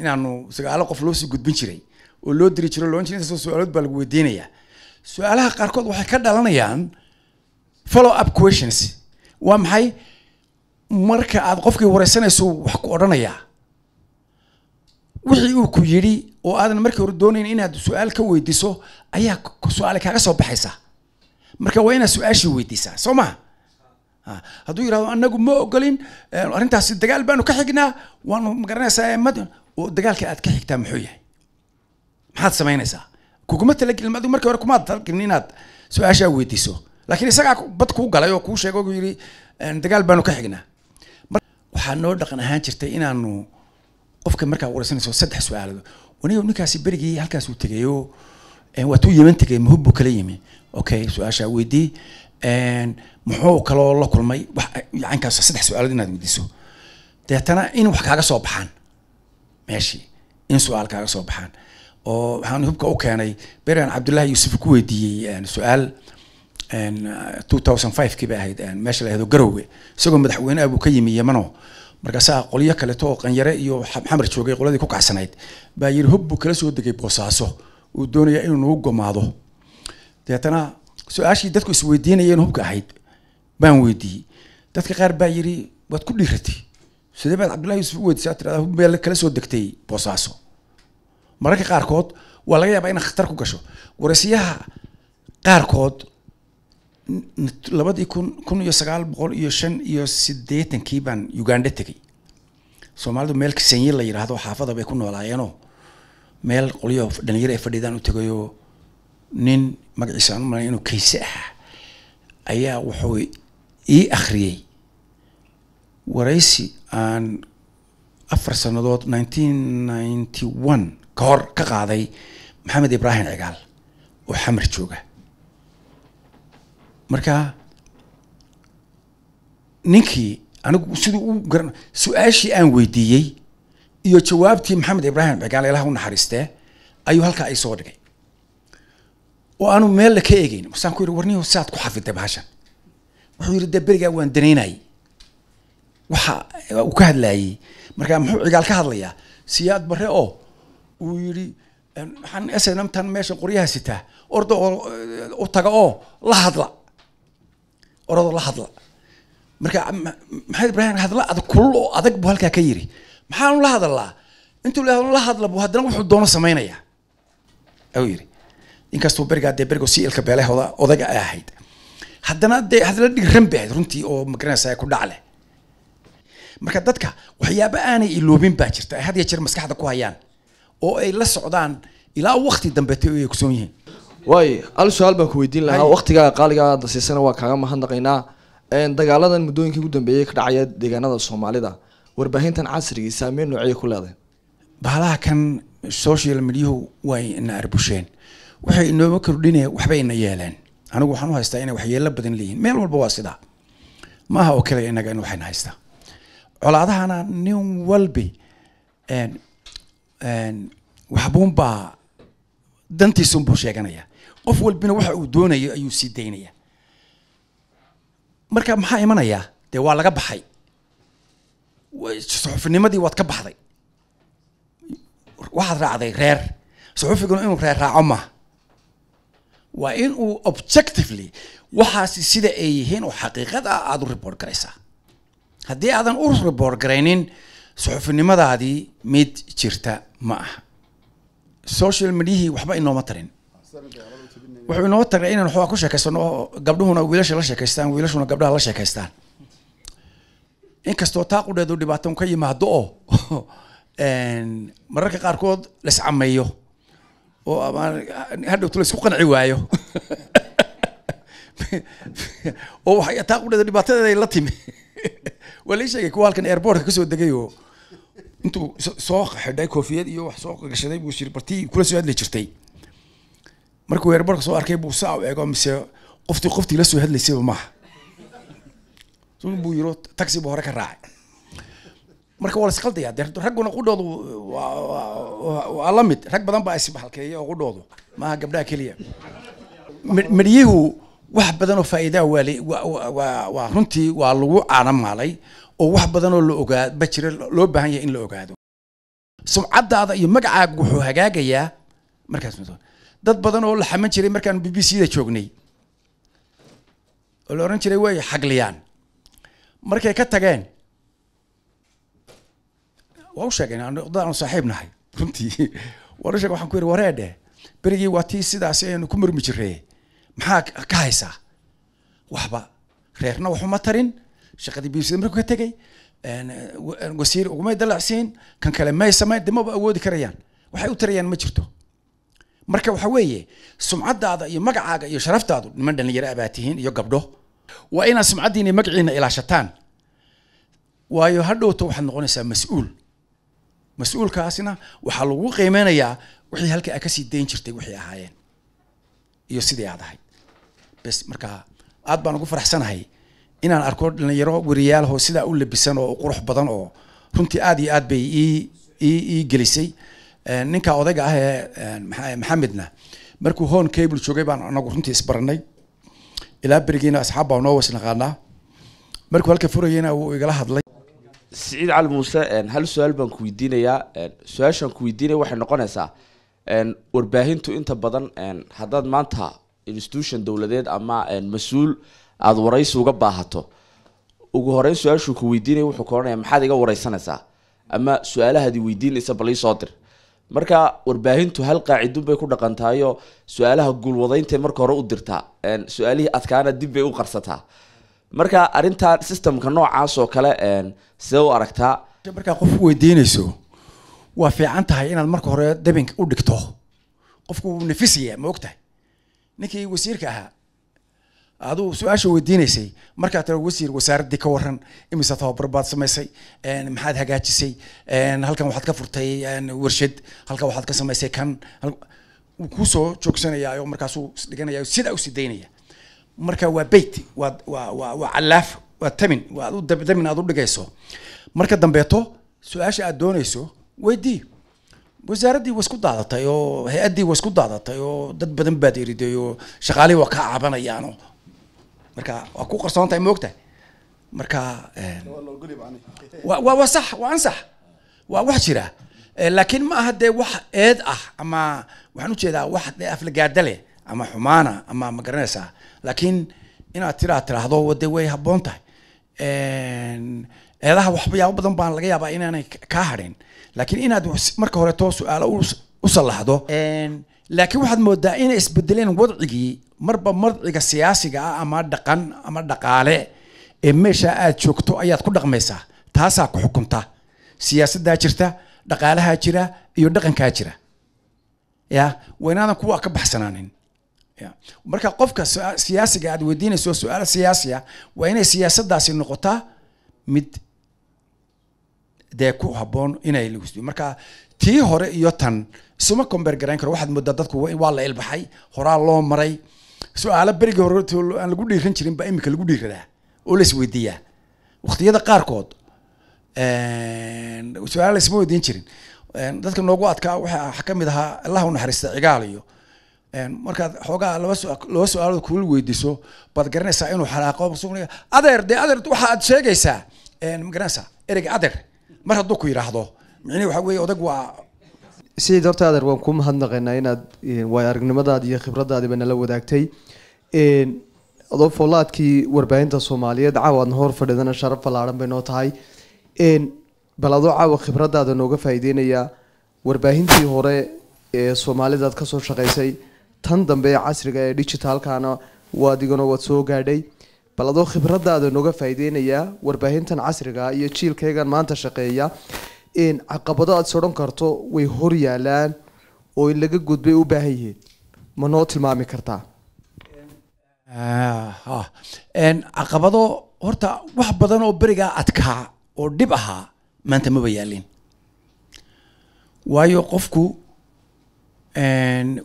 inaanu sagaalo qof loosii gudbin jiray oo loo diri jiro loohan jira su-aalood baa lagu weydiinayaa su-aalaha qaarkood waxay ka dhalanayaan follow up questions waa maxay marka aad qofkii wareysanayso wax ku odhanayaa wixii uu ku yidhi oo aadan markii hore doonayn inaad su-aal ka weydiiso ayaa su-aale kaaga soo baxaysa marka waa inaad su-aashii weydiisaa soo maha hadduu yirahdo anagu ma ogolin eh, arrintaasi dagaal baanu ka xignaa waanu magaranaysaa dagaalka aad ka xigtaa muxuu yahay maxaad samaynaysaa kuguma talagelin adigu markii hore kuma talqin inaad su-aashaa weydiiso laakiin isagaa bad kuu galay oo kuu sheegay yidhi dagaal baanu ka xignaa waxaa noo dhaqan ahaan jirtay inaanu qofka markaa waraysanayso saddex su-aaladood waniga ninkaasi berigii halkaas uu tegay waatuu yeman tegay muhub buu kala yimi okay su-aashaa weydii muxuu kaloo la kulmay wax yacankaas saddex su-aalood inaad weydiiso deetana in wax kaaga soo baxaan meeshii in su-aal kaaga soo baxaan oo waxaan hubka u keenay berian cabdullahi yuusuf ku weydiiyey su-aal two ahayd meesha lahado garowe isagoo madaxweyne abuu ah ka yimi yemano markaasaa qolyo kaleto oo qanyare iyo xamar joogay qoladii ku kacsanayd baa yiri hub kala soo degay boosaaso uu doonaya inuu nagu gomaado deetana su-aashii dadku isweydiinayeen hubka ahayd baan weydiiyey dadka qaar baa yiri waad ku dhiiratay sidee baad yuusuf u weydiisaa tirada meel kala soo degtay boosaaso mararka qaarkood waa laga yaabaa inay khatar ku gasho waraysiyaha qaarkood labadii kun kun iyo sagaal boqol iyo shan iyo siddeetankii baan uganda tegay soomaalidu meel senye la yidhaahdo xaafada bay ku noolaayeenoo meel qolyo dhalinyaro ee fadhiidaan u tegayoo nin magaciisa aan u malayn inuu kayse ah ayaa wuxuu ii akhriyey waraysi aan afar sannadood nineteen ninety one ka hor ka qaaday maxamed ibraahim cigaal oo xamar jooga marka ninkii anigu siduu u garan su-aashii aan weydiiyey iyo jawaabtii maxamed ibraahim cigaal ilaah u naxariistee ayuu halkaa ay soo dhigay oo aanu meel la ka egeyn masaan ku yidhi warnihu aad ku xafidtay bahashan wuxuu yidhi de berigaa waan danaynayay waxa uu ka hadlayey markaa muxuu cigaal ka hadlayaa siyaad bare oo uu yidhi waxaan s n m tan meesha qoryaha sitaa orda u taga oo la hadla oradoo la hadla marka maxamed ibraahim hadla adag kulul oo adag buu halkaa ka yiri maxaanu la hadalaa intuu la hadla buu haddana wuxuu doono samaynayaa ayuu yiri inkastuu berigaa dee berigo si ilka beeleh odaga ay ahayd haddana dee hadla dhig ran ahayd runtii oo magaranaysa ku dhac marka dadka waxyaaba aanay iloobin baa jirta ay had ya jeer maskaxda ku hayaan oo ay la socdaan ilaa wakti dambe t ay kusoon yihiin waay al su-aal baan ku weydiin lahaa waktigaa qaaligaa aada siisana waa kaaga mahadnaqaynaa dagaaladan muddooyinkii ugu dambeeyey ka dhacaya deegaanada soomaalida warbaahintan casrigii saameyn noociyay ku leedahay bahalaha kan social mediyahu way ina arbusheen waxay inooga kordhinaya waxbay ina yeeleen anigu waxaan u haystaa inay waxyeelo badan leeyihin meel walba waa sidaa maaha oo keliya innaga in waxayna haystaa colaadahana nin walbi waxbuunbaa dantiisunbuu sheeganaya qof walbina waxa uu doonayo ayuu sii daynaya marka maxaa imanaya dee waa laga baxay suxufinimadii waad ka baxday waxaad raacday reer suxufiguna inuu reer raaco maaha waa inuu objectively waxaasi sida ay yihiin oo xaqiiqada aada u report garaysaa haddii aadan u report garaynin suxufinimadaadii mid jirta ma aha social mediahii waxba inooma tarin wuxuu inoo tagay inaan waxoogaa ku sheekaysano gabdhuhuna wiilasha la sheekaystaan wiilashuna gabdhaha la sheekaystaan inkastoo taaqudheedu dhibaatan ka yimaado oo mararka qaarkood lascameeyo oo hadhowto laisku qanci waayo [LAUGHS] oo taaqudheedu dhibaatadeeda la timi [LAUGHS] waa lai sheegay kuwa halkan airbortka kasoo degay oo intuu soo xidhay koofiyad iyo wax soo gashaday buu jiri bartii kula soo hadli jirtay markuu airbortka soo arkay buu saa u eego mise qoftii qoftii la soo hadlaysayba maaha buu yiro taxi buu hore ka raacay marka waa laisqaldaya dee ragguna qudhoodu waa la mid rag badan baa isbaxalkeeya oo qudhoodu maaha gabdhaha keliya medhiyihu wax badan oo faa'iidaa ah waali waa runtii waa lagu caanamaalay oo wax badanoo la ogaaba jira loo baahan yahay in la ogaado sumcaddaada iyo magacaaga wuxuu hagaagayaa markaas dad badan oo la xaman jiray markaan b b c da joognay oo la odhan jiray way xagliyaan markay ka tageen waa u sheegeen dad saaxiib nahay runtii [LAUGHS] waan u sheegen waxaan ku yidhi wareedhe berigii waa tii sidaasi aynu ku murmi jirree maxaa ka haysaa waxba reerna waxuma tarin shaqadii biibsida markuu ka tegay wasiir ugumay dalacsiin kan kale may samayn de awoodi karayaan waxay u tarayaan ma jirto marka waxa weeye sumcadaada iyo magacaaga iyo sharaftaadu niman dhalinyaro abaa ah iyo gabdho waa inaad sumcaddiina magaciina ilaashataan waayo hadhowto waxaad noqonaysaa mas-uul mas-uulkaasna waxaa lagu qiimeynayaa wixii halka a kasii dayn jirtay waxay ahaayeen iyo sidii aad ahay bes markaa aad baan ugu faraxsanahay inaan arko dhalinyaro weriyaal sidaa u labisan oo qurux badan oo runtii aad iyo aad bay ii ii gelisay eh, ninka odayga ah ee eh, eh, maxamedna markuu hon cable joogay baan anagu runtii isbaranay ilaa berigiina asxaab baa noo wasnaqaanaa markuu halka furayayna wuu igala hadlay siciid cali muuse hal su-aal baan ku weydiinayaa su-aashaan ku weydiinaya waxay noqonaysaa warbaahintu inta badan haddaad maanta institution dowladeed ama mas-uul aada waraysi uga baahato ugu horeyn su-aashuu ku weydiinaya wuxuu ka ohanaya maxaad iga wareysanaysaa ama su-aalahaadi weydiinaysa bal ii soo dir marka warbaahintu hal qaacidunbay ku dhaqantahayo su-aalaha guulwadayntae marka hore u dirtaa su-aalihii adkaana dibbay u qarsataa marka arrintan systemka noocaas oo kale sidee u aragtaa markaa qof weydiinayso waa fiican tahay inaad marka hore dabinka u dhigto qofku wuu ma og ninkii wasiirka ahaa aduu su-aasha weydiinaysay markaa tira wasiir wasaaraddii ka waran imise tababar baad samaysay maxaad hagaajisay halkan waxaad ka furtay warshad halkan waxaad ka samaysay kan wuu kuusoo joogsanaya oo markaasuu isdhiganaya sidaa u sidaynaya marka waa beyt waa waa calaaf waa callaaf waa tamin waa damin aad u dhigayso marka dambeeto su-aasha aad doonayso weydii wasaaraddii way isku daadatay oo hay-addii way isku daadatay oo dad badan baad eriday oo shaqaalihii waa kaa cabanayaano marka waa ku qarsoontahay ma ogtahay marka wa wa waa sax waa ansax waa wax jira laakiin ma aha dee wax eed ah ama waxaan ujeedaa wax dee aflagaada leh ama xumaana ama ma garanaysaa laakiin inaad tiraa tiraahdo wade way habboon tahay eedaha waxyaabo badan baan laga yaabaa inaanay kaa hadhin laakiin inaad marka hore too su-aalo u sallaxdo laakiin waxaad moodaa inay isbedeleen wadcigii marba wadciga siyaasiga ah ama dhaqan ama dhaqaale ee meeshaa aad joogto ayaad ku dhaqmaysaa taasaa ku xukunta siyaasadaa jirta dhaqaalahaa jira iyo dhaqankaa jira ya waa inaadan kuwa ka baxsanaanin marka qofka siyaasiga aad weydiinayso su aalo siyaasiya waa inay siyaasadaasi noqotaa mid dee ku haboon inay lagusbi marka tii hore iyo tan isuma comber garayn karo waxaad moodaa dadku waa la ilbaxay horaa loo maray su-aalo berigii hore aan lagu dhiiran jirin baa imika lagu dhiiradaa oo la isweydiiyaa waqtiyada qaarkood su-aala laisma weydiin jirin dadka noogu adkaa waxaa ka mid ahaa allah naxariista cigaal markaad xoogaa laba laba su-aalood kula weydiiso baad garanaysaa inuu xalaaqo adeer dee adeer waxaaad sheegaysaa magaranaysaa ereyga adeer mar hadduu ku yidhaahdo micnihi waxa weeye odag waa sideed horta adeer waan ku mahadnaqaynaa inaad eh, waay aragnimadaadi iyo khibradaadiiba nala wadaagtay adoo foolaadkii warbaahinta soomaaliyeed caawaadna hor fadhidana sharaf ballaaran bay noo tahay bal adoo caawa khibradaada nooga faa'iideynayaa warbaahintii hore ee soomaalidaad kasoo shaqaysay tan dambe ee casriga ah ee digitaalkana waadigana waad soo gaadhay bal adoo khibradaada nooga faa'iideynayaa warbaahintan casriga ah iyo jiilkaygan maanta shaqeeya caqabado aad is odhan karto way hor yaalaan oo in laga gudbay u baahan yihiin ma noo tilmaami kartaa ah, caqabado horta wax badan oo berigaa adkaa oo dhib ahaa maanta maba yaalin waayo qofku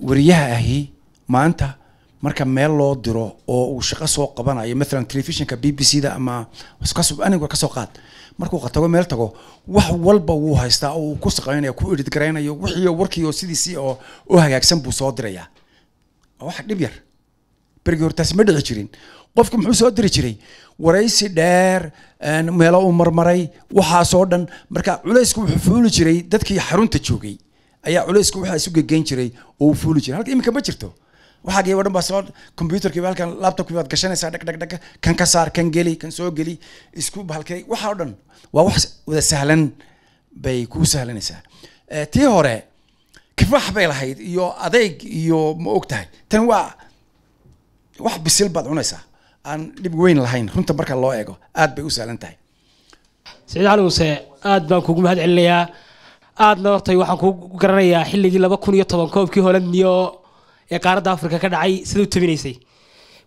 wariyaha ahi maanta marka meel loo diro oo uu shaqo soo qabanayo maalan telefishinka b b c ama aniga kasoo qaad markuu qatago meel tago wax walba wuu haystaa oo uu ku saqaynaya ku edidgaraynayo wixiiyo warkiioo sidiisii oo u hagaagsan buu soo diraya waxa dhib yar berigii hortaasi ma dhici jirin qofki muxuu soo diri jiray waraysi dheer meelo uu marmaray waxaasoo dhan marka culaysku wuxuu fuuli jiray dadkii xarunta joogay ayaa culaysku waxaa isu gegeyn jiray oo uu fuuli jiray halka iminka ma jirto waxaagii wadhan baa soo computerkii halkan laptopkii baad gashanaysaa dheg dheg dheg kan ka saar kan geli kan soo geli isku bahalkay waxa o dhan waa wax wada sahlan bay kuu sahlanaysaa eh, tii hore kifax bay lahayd iyo adeyg iyo ma og tahay tan waa wax bisil baad cunaysaa aan dhib weyn lahayn runta marka loo eego aad bay u sahlan tahay saciid cali use aad baan kugu mahad celinayaa aadna hortay waxaan kuu garanayaa xilligii laba kun iyo toban koobkii holandiyo ee qaaradda afrika ka dhacay sida u tabinaysay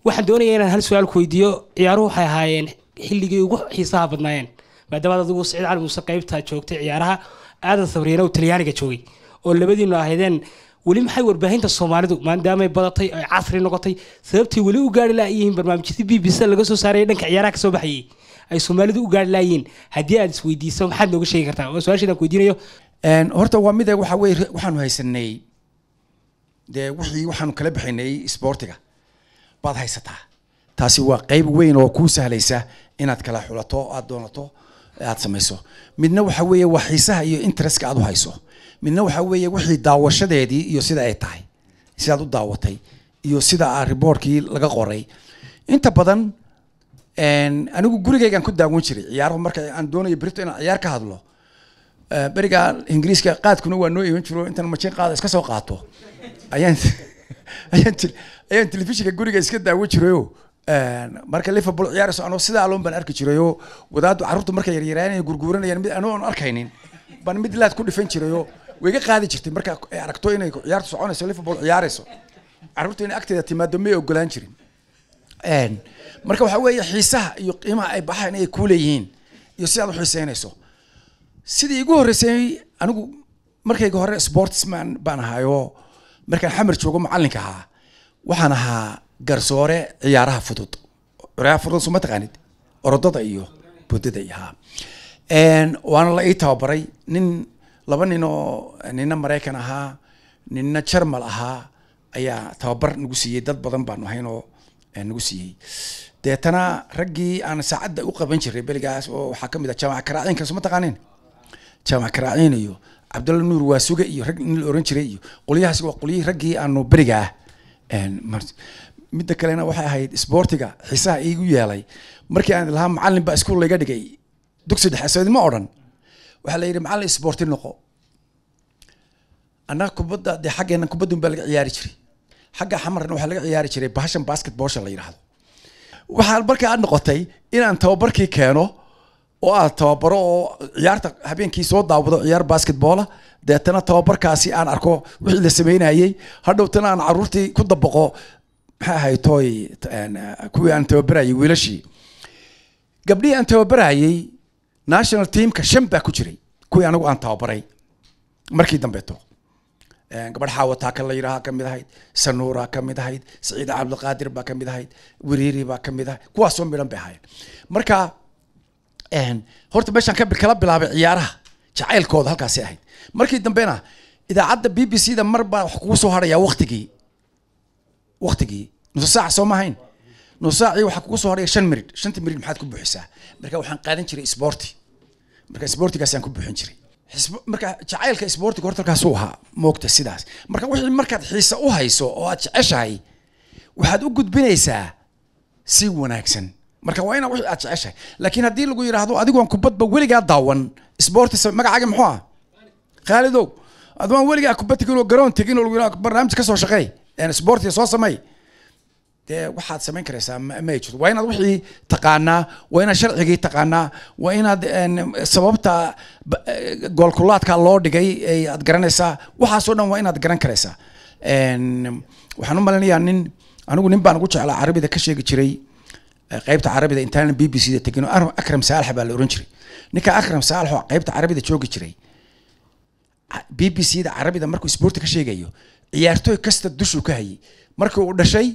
waxaan doonaya inaan hal su-aal ku weydiiyo ciyaaruhu waxay ahaayeen xilligii ugu xiisaha badnaayeen maadaamaad adigu siciid cali muuse qeybtaa joogtay ciyaaraha aadan sabriyeena oo talyaaniga joogay oo labadiinu ahaydeen weli maxay warbaahinta soomaalidu maadaamay badatay ay casri noqotay sababtay weli u gaari laayihiin barnaamijyadii b b c laga soo saaraya dhanka ciyaaraha kasoo baxayay ay soomaalidu u gaari laayihiin haddii aad isweydiiso maxaad nooga sheegi kartaa waa su-aashadaan ku horta waa mid waxaa weye waxaanu haysanay dee wixii waxaanu kala bixinay sboortiga baad haysataa taasi waa qeyb weyn oo kuu sahlaysa inaad kala xulato aad doonato aad samayso midna waxa weeye waa xiisaha iyo interestka aad u hayso midna waxa weeye wixii daawashadeedii iyo sida ay tahay sidaad u daawatay iyo sida riboorkii laga qoray inta badan anigu gurigaygaan ku daawan jiray ciyaarahu marka aan doonayo berito inaan ciyaar ka hadlo beriga ingiriiska qaadkuna waa noo iman jiro intaan majiin qaada iska soo qaato ayaan [LAUGHS] telefishinka guriga iska daawo jirayo marka liverpool ciyaarayso anoo sidaa aloon baan arki jirayoo wadaadu carruurta markay yaryaraanaya gurguuranayaan mid anoo aan arkaynin baan mid ku dhifan jirayoo wayga qaadi jirtay marka ay aragto inay ciyaartu soconayso liverpool ciyaarayso carruurta inay agteeda timaado may ogolaan jirin marka waxaa weeye xiisaha iyo qiimaha ay baxaan inay ku leeyihiin iyo si aad u xiiseynayso sidii igu horreysay anigu markayga hore sportsman baan ahaayoo markaan xamar joogo macalinka ahaa waxaan ahaa garsoore ciyaaraha fudud ciyaaraha fudud soo taqaanid orodada iyo boodada iyo waana la ii tababaray nin laba nin oo nina maraykan ahaa nina jarmal ahaa ayaa tababar nagu siiyey dad badan baanu ahayn oo eh, nagu siiyey deetana raggii aan saacadda u qaban jiray beligaas oo waxaa ka mid ah jaamaca karaaciinka soo ma taqaanin karaaciin iyo cabdulla nuur waa suge iyo rag nin la oran jiray iyo qolyahaas waa qolyihii raggii aanu beriga ah midda kalena waxay ahayd isboortiga xiisaha iigu yeelay markii aan lahaa macalin baa iskuul layga dhigay dugsi dhexe odhan waxaa la yidhi macallin isboorti noqo annaga kubadda dee xaggeena kubaddan baa laga ciyaari jiray xagga xamarna waxaa laga ciyaari jiray bahashan basketballsha la yidhaahdo waxaa markaa noqotay inaan tababarkii keeno oo ah tababaro oo ciyaarta habeenkii soo daawado ciyaar basketboola ah. deetana tababarkaasi aan arko wixii la sameynayey hadhowtana aan caruurtii ku dabaqo maxaa ahay toy ah, kuwii aan tababarayay wiilashii gabdhihii aan tababarayey national teamka shan baa ku jiray kuwii anagu aan tababaray markii dambeeto gabadh xaawataa kan la yidhaaha ahayd sanuura ka ahayd saciid cabdiqaadir baa ka ahayd wiriiri baa ka ahayd kuwaasoo midhan bay ahaayeen marka horta meeshaan kala bilaabay ciyaaraha jacaylkooda halkaasi ahayd markii dambena idaacadda b b c da mar baa wax kugu soo harayaa waktigii waktigii nusu saac soo mahayn nusu waxaa kugu soo haraya shan mirid shantii mirid maxaad ku buuxisaa marka waxaan qaadan jiray sboorti marka sboortigaasaan ku buuxin jiray marka jacaylka sboortiga horta halkaasuu ahaa moogta sidaas marka wixii markaad xiise u hayso oo aad jeceshahay waxaad u gudbinaysaa si wanaagsan marka waa ina w aad jeceshahay laakiin haddii lagu yidhaahdo adigoon kubadba weligaa daawan sports magacaaga muxuu ah khaalidow adoon weligaa kubad tegin oo garoon tegin oo lagu yidhahdo barnaamij ka soo shaqeey sportiga soo samey dee waxaad samayn karaysaa ma jirto waa inaad wixii taqaanaa waa inaad sharcigii taqaanaa waa inaad sababta eh, goolkulaadka loo dhigay aad garanaysaa waxaasoo dhan waa inaad garan karaysaa waxaan u malinayaa nin anigu nin baan ugu jeclaa carabida ka sheegi jiray qaybta carabida intaana b b c da tegin akram saalax baa la oran jiray ninka akram saalax qaybta carabida joogi jiray b b c da carabida markuu isboorti ka sheegayo ciyaartooy kasta dushuu ka hayay markii uu dhashay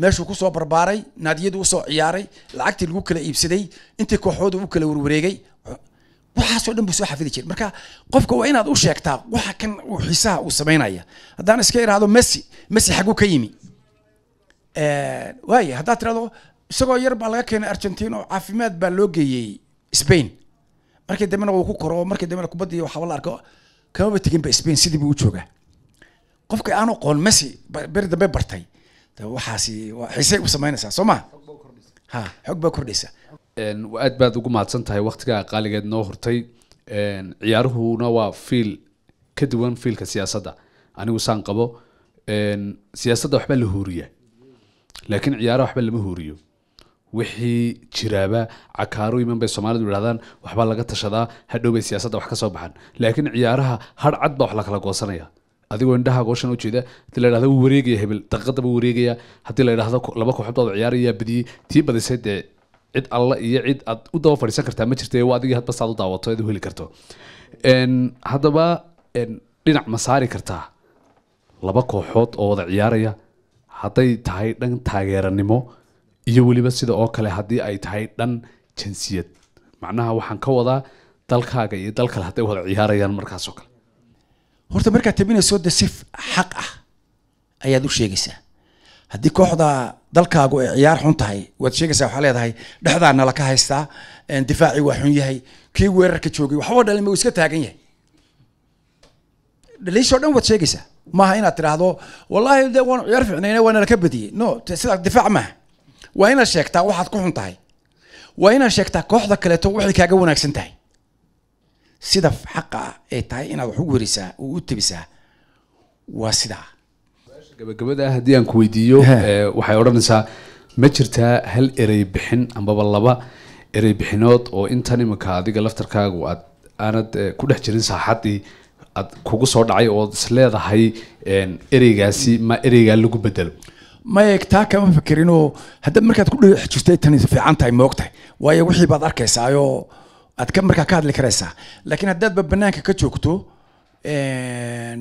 meeshuu kusoo barbaaray naadiyadu usoo ciyaaray lacagtii lagu kala iibsaday intii kooxooda u kala warwareegay waxaasoo dhan buu soo xafidi jiray marka qofka waa inaad u sheegtaa waxa kan xiisaha uu samaynaya haddaan iska iraahdo messi messi xaguu ka yimi waaya haddaad tirahdo isagoo yar baa laga keenay argentino caafimaad baa loo geeyey spain markii dambena wuu ku koro markii dambena kubaddi waxaaba la arko kamaba tegin ba spain sidii buu u joogaa qofka aan aqoon messi beri dambe bartay waxaasi waa xiisey u samaynaysaa soo ma ha xog baa kordhaysa aad baad ugu mahadsan tahay waktigaa qaaligeed noo hurtay ciyaaruhuna waa fiil ka duwan fiilka siyaasadda anigu saan qabo siyaasadda waxba la huuriya laakiin ciyaaraha waxba lama huuriyo wixii jiraaba cakaaro iman bay soomaalidu yidhahdaan waxbaa laga tashadaa hadhow bay siyaasadda wax ka soo baxaan laakiin ciyaaraha har cad baa wax la goosanaya adigoo indhahaag ooshan ujeeda hadii la dhahdo wuu wareegaya hebel daqiiqadda buu wareegaya haddii la dhahdo laba kooxood baad ciyaarayaa badiyey tii badisay dee cid alla iyo cid aad u daba fadhiisan kartaa ma jirta waa adigii hadba saad u daawato aad u heli karto haddaba dhinac ma saari kartaa laba kooxood oo wada ciyaaraya hadday tahay dhan taageeranimo iyo weliba sida oo kale haddii ay tahay dhan jinsiyad macnaha waxaan ka wadaa dalkaaga iyo dal kale hadday wada ciyaarayaan markaasoo kale horta markaad tabinayso de si xaq ah ayaad u sheegaysaa haddii kooxda dalkaagu ay ciyaar xun tahay waad sheegaysaa waxaa leedahay dhexdaa nala ka haystaa difaacii waa xun yahay kii weerarka joogay waxboo dhalima uu iska taagan yahay dhaliishoo dhan waad sheegaysaa maaha inaad tidhaahdo wallaahi de waan ciyaar fiicnayne waa nala ka badiyey no sidaa difaac maaha waa inaad sheegtaa waxaad ku xun tahay waa inaad sheegtaa kooxda kaleeto waxay kaaga wanaagsan tahay sida xaqa ah ee tahay inaad wax u werisaa oo u tebisaa waa sidaa gabagabada haddii aan ku weydiiyo waxay odhanaysaa ma jirtaa hal erey bixin ambaba laba erey bixinood oo intan imika adiga laftarkaagu aad aanad ku dhex jirin saaxadii aad kugu soo dhacay ood isleedahay ereygaasi ma ereygaa lagu bedelo maya taa kama fikerinoo hadda markaad ku dhaleex jirtay tani fiican tahay moogtahay waayo wixii baad arkaysaayo aad ka markaa ka hadli karaysaa laakiin haddaadba banaanka ka joogto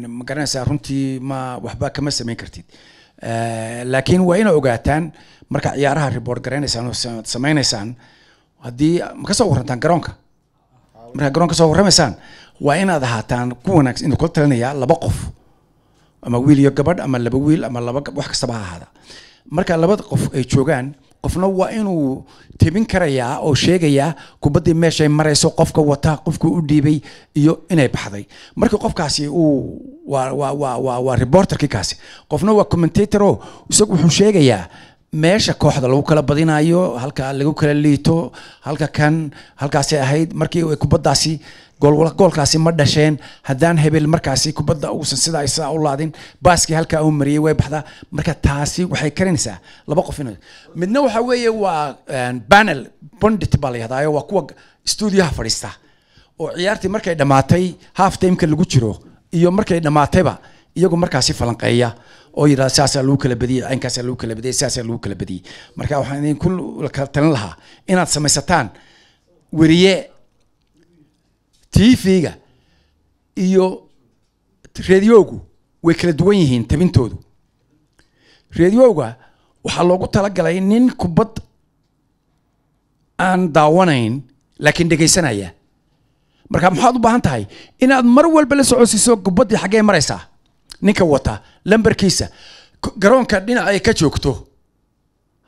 ma garanaysaa runtii ma waxba kama samayn kartid laakiin waa ina ogaataan markaa ciyaaraha reboort garaynaysaan oo samaynaysaan haddii ma ka soo warrantaan garoonka markaad garoonka soo warramaysaan waa inaad ahaataan ku wanaagsan inuu kula talinaya laba qof ama wiil iyo gabadh ama laba wiil ama laba wax kastaba ha ahaada marka labada qof ay joogaan qofna waa inuu tebin karayaa oo sheegayaa kubaddii meeshay marayso qofka wata qofka u dhiibay iyo inay baxday marka qofkaasi uu waa waa waa waa waa reporterkii kaasi qofna waa commentatoro isagu wuxuu sheegayaa meesha kooxda lagu kala badinayo halka lagu kala liito halka kan halkaasi ahayd markii kubaddaasi gool goolkaasi ma dhasheen haddaan hebel markaasi kubadda uusan sidaa sidaa u laadin baaskii halkaa uu mariyay way baxdaa marka taasi waxay karinaysaa laba qof in midna waxa weeye waa panel bondit baa la yidhahdaayo waa kuwa stuudiyaha fadhiista oo ciyaartii markay dhammaatay half timeka lagu jiro iyo markay dhammaatayba iyagu markaasi falanqeeya oo yidhahda saasaa lagu kala badiyey aynkaasaa lagu kala badiyey saasaa lagu kala badiyey marka waxaan idin talin lahaa inaad samaysataan weriye t v ga iyo radiogu way kala duwan yihiin tabintoodu radioga waxaa loogu talagalay nin kubad aan daawanayn laakiin dhegaysanaya marka maxaad u baahan tahay inaad mar walba la socodsiiso kubadii xaggee maraysaa ninka wata lambarkiisa garoonka dhinac ay ka joogto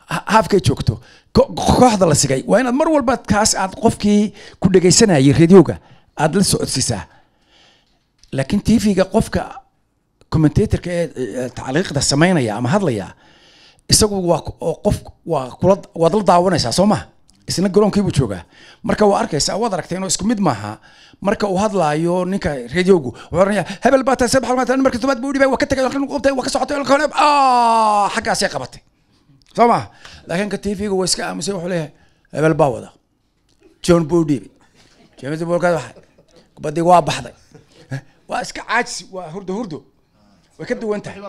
haafkay joogto kooxda la sigay waa inaad mar walba kaas aad qofkii ku dhegaysanayay radioga aada la socodsiisaa laakiin tv-ga qofka commentatorka ee tacliiqda samaynaya ama hadlaya isagu waa qof waa kula waad la daawanaysaa soo maha isna garoonkiibuu joogaa marka waa arkaysa waad aragtay inuu isku mid maaha marka uu hadlaayo ninka radiogu wuxuu oranaya hebel baa tahay saddex halmaa buu dhibay waa ka tagay qubtay waa ka socotay ah, xaggaasay qabatay soo maha laakiin ka tvga waa iska aamusay wuxuu leeyahay hebel baa wada john buu dhibay james bolkaad waxay kubadii waa baxday [LAUGHS] waa iska caajsi waa hurdo hurdo way ka duwan tahay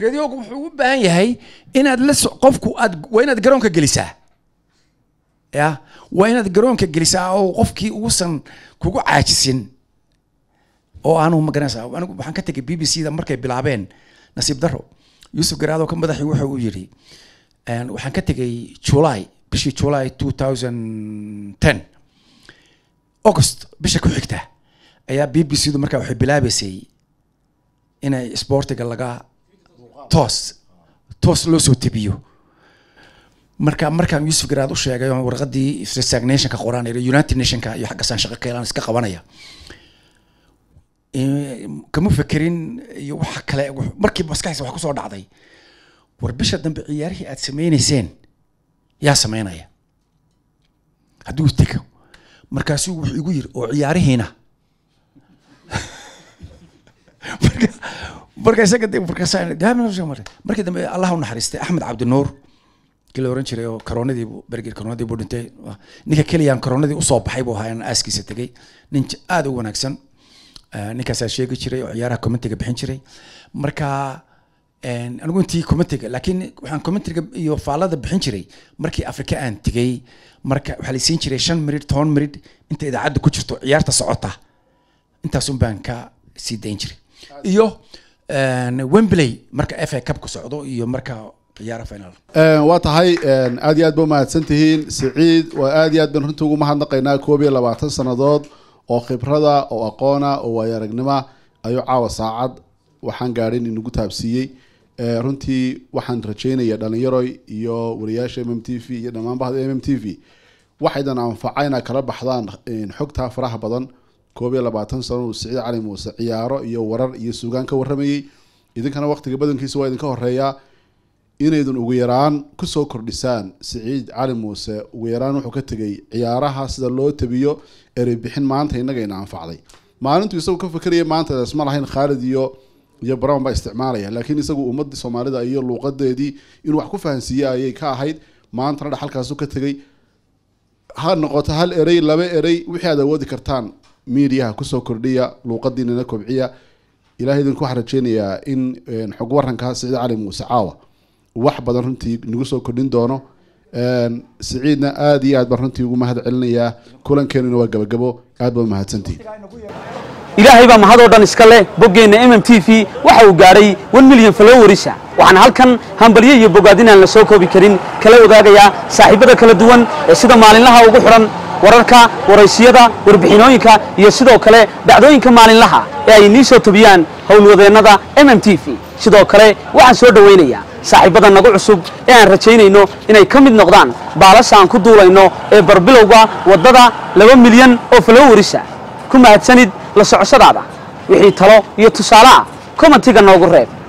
radiogu wuxuu u baahan yahay inaad la qofku aad waa inaad garoonka gelisaa ya waa inaad garoonka gelisaa oo qofkii uusan kugu caajisin oo aanu magaranaysa anigu waxaan ka tegay b b c da markay bilaabeen nasiib daro yuusuf garaado ka madaxi wuxa uu yidhi waxaan ka tegay july bishii july two thousand ten august bisha ku xigta ayaa b b c du markaa waxay bilaabaysay inay sportiga laga toos toos loo soo tebiyo marka markaan yuusuf garaad u sheegay oon warqadii resignationka qoraan united nationka iyo xagga saan shaqo iska qabanaya kama fekerin iyo waxa kale markiiba maskaxdiisa waxa kusoo dhacday war bisha dambe ciyaarihii aad sameyneyseen yaa sameynaya hadduu tego markaasuu wuxuu igu yiri oo ciyaarihiina [LAUGHS] marka isaga markii dambe allah u naxariistay axmed cabdinuur kii la oran jiray oo karoonadii berger karoonadii buu dhintay ninka keliyaan karoonadii usoo baxay buu ahaa aaskiisa tegay nin aada u wanaagsan ninkaasaa sheegi jiray oo ciyaaraha commentiga bixin jiray marka anigu intii commentiga laakiin waxaan commentiga iyo faalada bixin jiray markii afrika aan tegay marka waxaa la jiray shan mirid toban mirid inta idaacadda ku jirto ciyaarta socota intaasun baan ka sii dayn jiray iyo wembley marka f a cupku socdo iyo marka waa tahay aad iyo aad ba umahadsan tihiin siciid waa aad iyo aad ban runtii ugu mahadnaqaynaa koob iyo labaatan sannadood oo khibrada oo aqoona oo waayo aragnima ayuu caawa saacad waxaan gaadhin inagu taabsiiyey runtii waxaan rajaynaya dhalinyaroy iyo wariyaasha m m t v iyo dhammaan m m t v waxaydan anfaca inaa kala baxdaan xogtaa faraha badan koob iyo labaatan sano uu siciid cali muuse ciyaaro iyo warar iyo suugaan ka warramayey idinkana waqtiga badankiisa waa idinka horeeyaa inaydan ugu yaraan kusoo kordhisaan siciid cali muuse ugu yaraan wuxuu ka tegay ciyaaraha sida loo tabiyo ereybixin maanta innagayna anfacday maalintuu isagu ka fakeraya maantas ma lahayn khaalid iyo iyo brown baa isticmaalaya laakiin isagu ummadii soomaalida iyo luuqadeedii inuu wax ku fahansiiye ayay ka ahayd maantana dhaxalkaasu ka tegay ha noqoto hal erey laba erey wixii aad awoodi kartaan miidiyaha kusoo kordhiya luuqadiinana kobciya ilahay idinku waxaan rajeynayaa in eh, xog waranka siciid cali muuse caawa wax badan runtii nagu soo kordhin doono siciidna aada iyo aad baan runtii ugu mahad celinayaa kulankeenuna waa gabagabo aad baa mahadsantihin ilaahay baa mahadoo dhan iska leh boggeenna m m t v waxa uu gaadhay wan milyan falowarisa waxaan halkan hambalyo iyo bogaad inaan la soo koobi karin kala ogaagayaa saaxiibada kala duwan ee sida maalinlaha ugu xidhan wararka waraysiyada warbixinooyinka iyo sidoo kale dhacdooyinka maalinlaha ee ay niisoo tabiyaan tobiyaan howlwadeennada m m t v sidoo kale waxaan soo dhowaynayaa saaxiibada nagu cusub ee aan rajaynayno inay ka mid noqdaan baalasha aan ku duulayno ee barbilowga waddada laba milyan oo falowwarisa ku mahadsanid la socoshadaada wixii talo iyo tusaale ah kommentiga noogu reeb